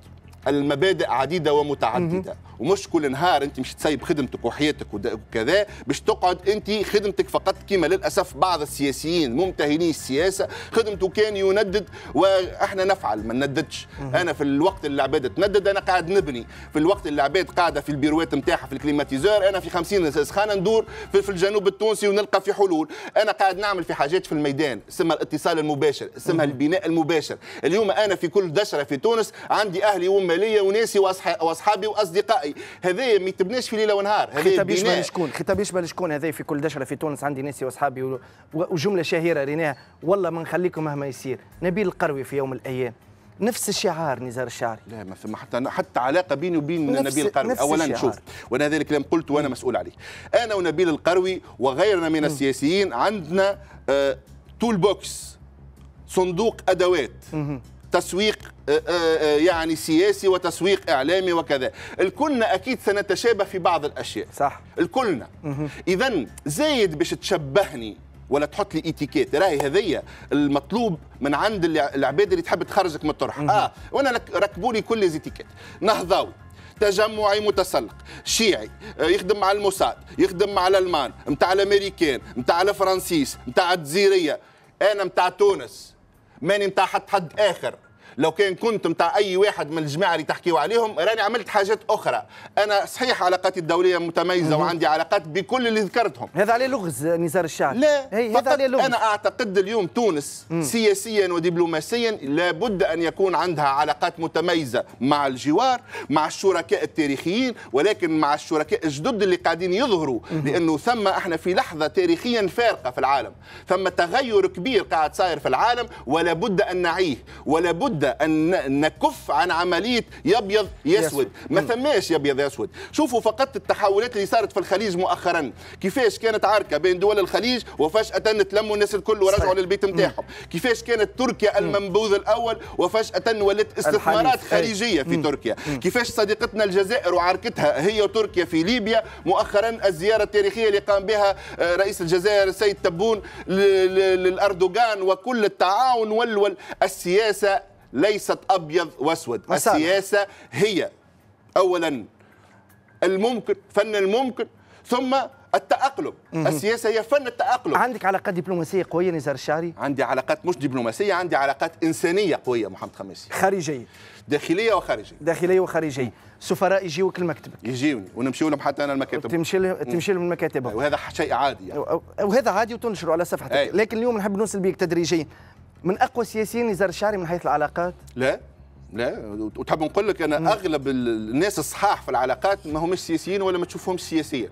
المبادئ عديده ومتعدده ومش كل نهار انت مش تسيب خدمتك وحياتك وكذا باش تقعد انت خدمتك فقط كما للاسف بعض السياسيين ممتهني السياسه خدمته كان يندد واحنا نفعل ما ننددش انا في الوقت اللي العباد تندد انا قاعد نبني في الوقت اللي العباد قاعده في البيروات نتاعها في الكليماتيزور انا في 50 سخانه ندور في الجنوب التونسي ونلقى في حلول انا قاعد نعمل في حاجات في الميدان اسمها الاتصال المباشر اسمها البناء المباشر اليوم انا في كل دشره في تونس عندي اهلي وامي ليا وناسي واصحابي واصدقائي هذايا ما يتبناش في ليله ونهار خطاب يشمل شكون خطاب يشمل شكون هذايا في كل دشره في تونس عندي ناسي واصحابي وجمله شهيره ريناها والله ما نخليكم مهما يصير نبيل القروي في يوم من الايام نفس الشعار نزار الشعري لا ما فما حتى حتى علاقه بيني وبين نبيل القروي اولا شوف وانا هذا الكلام قلت وانا مسؤول عليه انا ونبيل القروي وغيرنا من السياسيين عندنا تول آه، بوكس صندوق ادوات تسويق آه، آه، آه، يعني سياسي وتسويق اعلامي وكذا الكلنا اكيد سنتشابه في بعض الاشياء صح الكلنا اذا زايد باش تشبهني ولا تحط لي اتيكيت راهي هذيا المطلوب من عند العباد اللي تحب تخرجك من الطرح اه وانا ركبوا لي كل زيتيكيت نهضاوي تجمعي متسلق شيعي يخدم مع الموساد يخدم مع الالمان نتاع الامريكان نتاع الفرنسيس نتاع الجزيريه انا نتاع تونس ماني نتاع حد حد اخر لو كان كنت نتاع اي واحد من الجماعه اللي تحكيوا عليهم راني عملت حاجات اخرى انا صحيح علاقاتي الدوليه متميزه مم. وعندي علاقات بكل اللي ذكرتهم هذا عليه لغز نزار الشعب لا هذا عليه لغز انا اعتقد اليوم تونس مم. سياسيا ودبلوماسيا لابد ان يكون عندها علاقات متميزه مع الجوار مع الشركاء التاريخيين ولكن مع الشركاء الجدد اللي قاعدين يظهروا لانه ثم احنا في لحظه تاريخيا فارقه في العالم ثم تغير كبير قاعد صاير في العالم ولا بد ان نعيه ولا بد ان نكف عن عمليه يبيض يسود يا اسود ما ثماش يبيض يسود يا اسود شوفوا فقط التحولات اللي صارت في الخليج مؤخرا كيفاش كانت عركه بين دول الخليج وفجاه تلموا الناس الكل ورجعوا للبيت نتاعهم كيفاش كانت تركيا المنبوذ الاول وفجاه ولت استثمارات خليجيه في تركيا كيفاش صديقتنا الجزائر وعركتها هي وتركيا في ليبيا مؤخرا الزياره التاريخيه اللي قام بها آه، رئيس الجزائر السيد تبون للاردوغان وكل التعاون والسياسه ليست ابيض واسود مسألة. السياسه هي اولا الممكن فن الممكن ثم التأقلم السياسة هي فن التأقلم عندك علاقات دبلوماسية قوية نزار الشعري؟ عندي علاقات مش دبلوماسية عندي علاقات إنسانية قوية محمد خميسي خارجية داخلية وخارجية داخلية وخارجية سفراء يجيوك لمكتبك يجيوني ونمشيو لهم حتى أنا المكاتب تمشي لهم تمشي لهم المكاتب وهذا شيء عادي يعني. وهذا عادي وتنشره على صفحتك لكن اليوم نحب نوصل بيك تدريجيا من اقوى السياسيين نزار الشعري من حيث العلاقات؟ لا لا وتحب نقول لك انا اغلب الناس الصحاح في العلاقات ما همش سياسيين ولا ما تشوفهمش سياسيه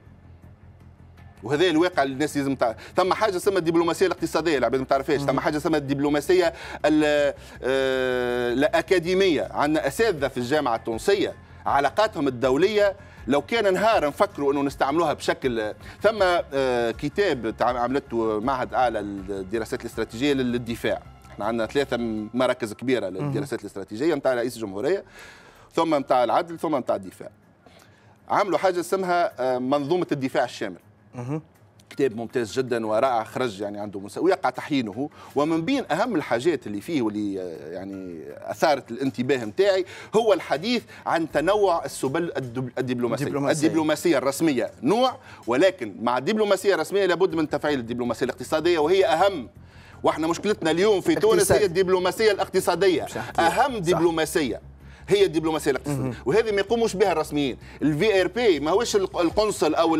وهذا الواقع اللي الناس لازم تعرف ثم حاجه اسمها الدبلوماسيه الاقتصاديه العباد ما تعرفهاش ثم حاجه اسمها الدبلوماسيه آه، الاكاديميه عندنا اساتذه في الجامعه التونسيه علاقاتهم الدوليه لو كان نهار نفكروا انه نستعملوها بشكل ثم آه، كتاب عملته معهد اعلى الدراسات الاستراتيجيه للدفاع احنا عندنا ثلاثه مراكز كبيره للدراسات الاستراتيجيه نتاع رئيس الجمهوريه ثم نتاع العدل ثم نتاع الدفاع عملوا حاجه اسمها آه، منظومه الدفاع الشامل كتاب ممتاز جدا ورائع خرج يعني عنده مساوية ويقع تحيينه ومن بين أهم الحاجات اللي فيه واللي آه، يعني أثارت الانتباه نتاعي هو الحديث عن تنوع السبل الدبلوماسية الدبلوماسية, الدبلوماسية الرسمية نوع ولكن مع الدبلوماسية الرسمية لابد من تفعيل الدبلوماسية الاقتصادية وهي أهم واحنا مشكلتنا اليوم في تونس هي الدبلوماسيه الاقتصاديه اهم دبلوماسيه هي الدبلوماسيه الاقتصاديه وهذه ما يقوموش بها الرسميين الفي ار بي ماهوش القنصل او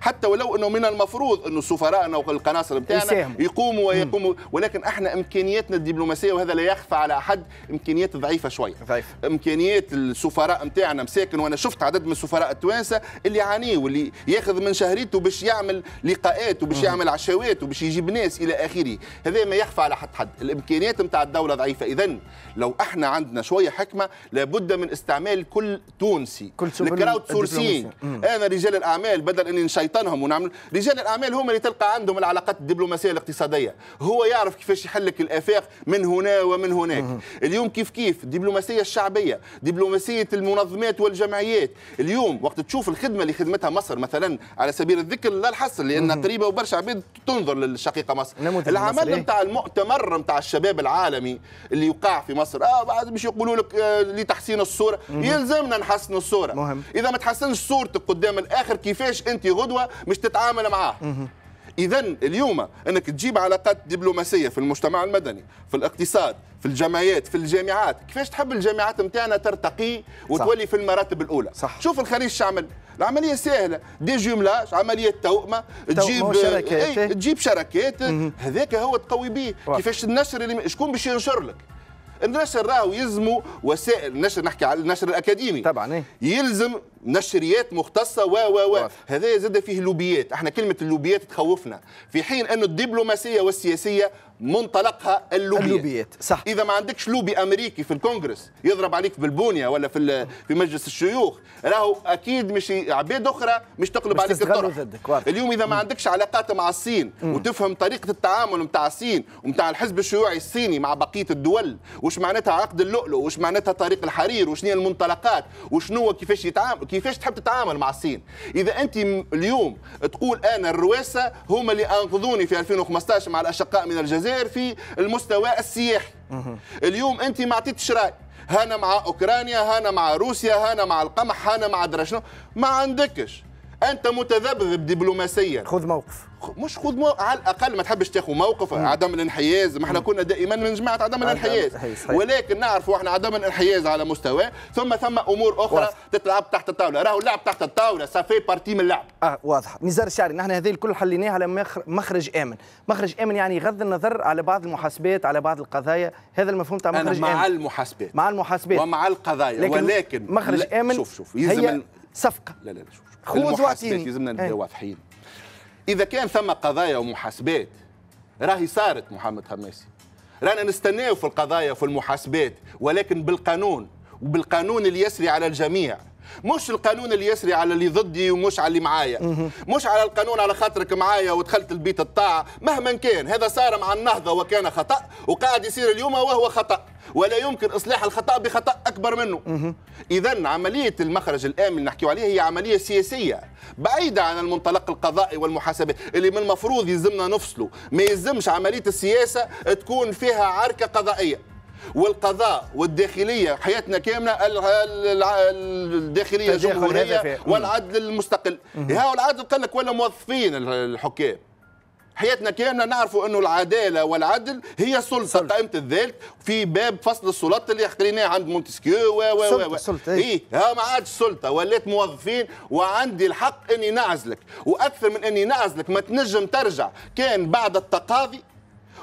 حتى ولو انه من المفروض انه سفراءنا والقناصل بتاعنا يقوموا ويقوموا ولكن احنا امكانياتنا الدبلوماسيه وهذا لا يخفى على احد امكانيات ضعيفه شويه ضعيفه امكانيات السفراء نتاعنا مساكن وانا شفت عدد من السفراء التوانسه اللي يعانيه واللي ياخذ من شهريته باش يعمل لقاءات وباش يعمل عشوات وباش يجيب ناس الى اخره هذا ما يخفى على حد حد الامكانيات نتاع الدوله ضعيفه اذا لو احنا عندنا شويه حكمه لابد من استعمال كل تونسي كل الكراود سورسينج انا إيه، رجال الاعمال بدل اني نشيطنهم ونعمل رجال الاعمال هما اللي تلقى عندهم العلاقات الدبلوماسيه الاقتصاديه هو يعرف كيفاش يحلك الافاق من هنا ومن هناك اليوم كيف كيف الدبلوماسيه الشعبيه دبلوماسيه المنظمات والجمعيات اليوم وقت تشوف الخدمه اللي خدمتها مصر مثلا على سبيل الذكر لا الحصر لان قريبه وبرشا عباد تنظر للشقيقه مصر العمل نتاع المؤتمر نتاع الشباب العالمي اللي يقع في مصر اه بعد مش يقولوا لك آه، لتحسين الصوره يلزمنا نحسن الصوره مهم. اذا ما تحسنش صورتك قدام الاخر كيفاش انت غدوه مش تتعامل معاه مهم. اذا اليوم انك تجيب علاقات دبلوماسيه في المجتمع المدني في الاقتصاد في الجمعيات في الجامعات كيفاش تحب الجامعات نتاعنا ترتقي وتولي صح. في المراتب الاولى صح. شوف الخليج شعمل العمليه سهله دي جملاج عمليه توأمه تجيب شركات تجيب شركات هذاك هو تقوي به كيفاش النشر اللي شكون باش ينشر لك النشر راهو يلزموا وسائل النشر نحكي على النشر الاكاديمي طبعا إيه. يلزم نشريات مختصه و و و هذا زاد فيه لوبيات احنا كلمه اللوبيات تخوفنا في حين ان الدبلوماسيه والسياسيه منطلقها اللوبيات, اللوبيات. صح. اذا ما عندكش لوبي امريكي في الكونغرس يضرب عليك في البونيه ولا في في مجلس الشيوخ راهو اكيد مش عباد اخرى مش تقلب عليك الطرح اليوم اذا ما عندكش علاقات مع الصين م. وتفهم طريقه التعامل نتاع الصين ونتاع الحزب الشيوعي الصيني مع بقيه الدول وش معناتها عقد اللؤلؤ وش معناتها طريق الحرير وشنو هي المنطلقات وشنو كيفاش يتعامل كيفاش تحب تتعامل مع الصين اذا انت اليوم تقول انا الرواسه هما اللي انقذوني في 2015 مع الاشقاء من الجزائر في المستوى السياحي اليوم انت ما عطيتش راي هانا مع اوكرانيا هانا مع روسيا هانا مع القمح هانا مع درشنو ما عندكش انت متذبذب دبلوماسيا خذ موقف مش خذ مو... على الاقل ما تحبش تاخذ موقف مم. عدم الانحياز ما احنا كنا دائما من جماعه عدم الانحياز ولكن نعرفوا احنا عدم الانحياز على مستوى ثم ثم امور اخرى واضح. تتلعب تحت الطاوله راهو اللعب تحت الطاوله صافي بارتي من اللعب اه واضحه نزار الشعري نحن هذه الكل حليناها على مخرج امن مخرج امن يعني غض النظر على بعض المحاسبات على بعض القضايا هذا المفهوم تاع مخرج أنا مع امن المحاسبات مع المحاسبات ومع القضايا لكن ولكن مخرج امن شوف شوف يلزم صفقه لا لا لا شوف خذ واعطيني لازمنا نبداو واضحين اذا كان ثم قضايا ومحاسبات راهي صارت محمد خماسي رانا نستناو في القضايا وفي المحاسبات ولكن بالقانون وبالقانون اللي يسري على الجميع مش القانون اللي يسري على اللي ضدي ومش على اللي معايا مش على القانون على خاطرك معايا ودخلت البيت الطاعة مهما كان هذا صار مع النهضة وكان خطأ وقاعد يصير اليوم وهو خطأ ولا يمكن اصلاح الخطا بخطا اكبر منه اذا عمليه المخرج الامن اللي نحكيو عليه هي عمليه سياسيه بعيده عن المنطلق القضائي والمحاسبه اللي من المفروض يلزمنا نفصله ما يلزمش عمليه السياسه تكون فيها عركه قضائيه والقضاء والداخليه حياتنا كامله الداخليه الجمهوريه والعدل المستقل هاو العدل قال لك ولا موظفين الحكام حياتنا كامله نعرفوا انه العداله والعدل هي سلطه قائمه الذات في باب فصل السلطه اللي قريناه عند مونتسكيو و و و السلطه إيه. ايه ها ما عادش سلطه ولات موظفين وعندي الحق اني نعزلك واكثر من اني نعزلك ما تنجم ترجع كان بعد التقاضي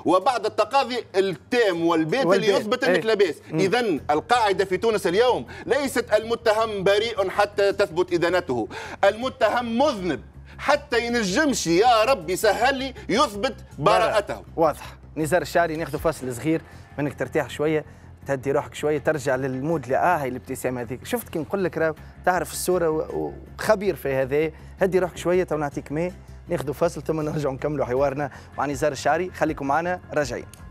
وبعد التقاضي التام والبيت اللي يثبت إيه. انك لاباس اذا القاعده في تونس اليوم ليست المتهم بريء حتى تثبت ادانته المتهم مذنب حتى ينجمش يا ربي سهل لي يثبت براءته واضح نزار الشعري ناخذ فاصل صغير منك ترتاح شويه تهدي روحك شويه ترجع للمود لا اه هي الابتسامه هذيك شفت كي نقول لك تعرف الصوره وخبير في هذا هدي روحك شويه تو نعطيك ماء ناخذوا فاصل ثم نرجعوا نكملوا حوارنا مع نزار الشعري خليكم معنا راجعين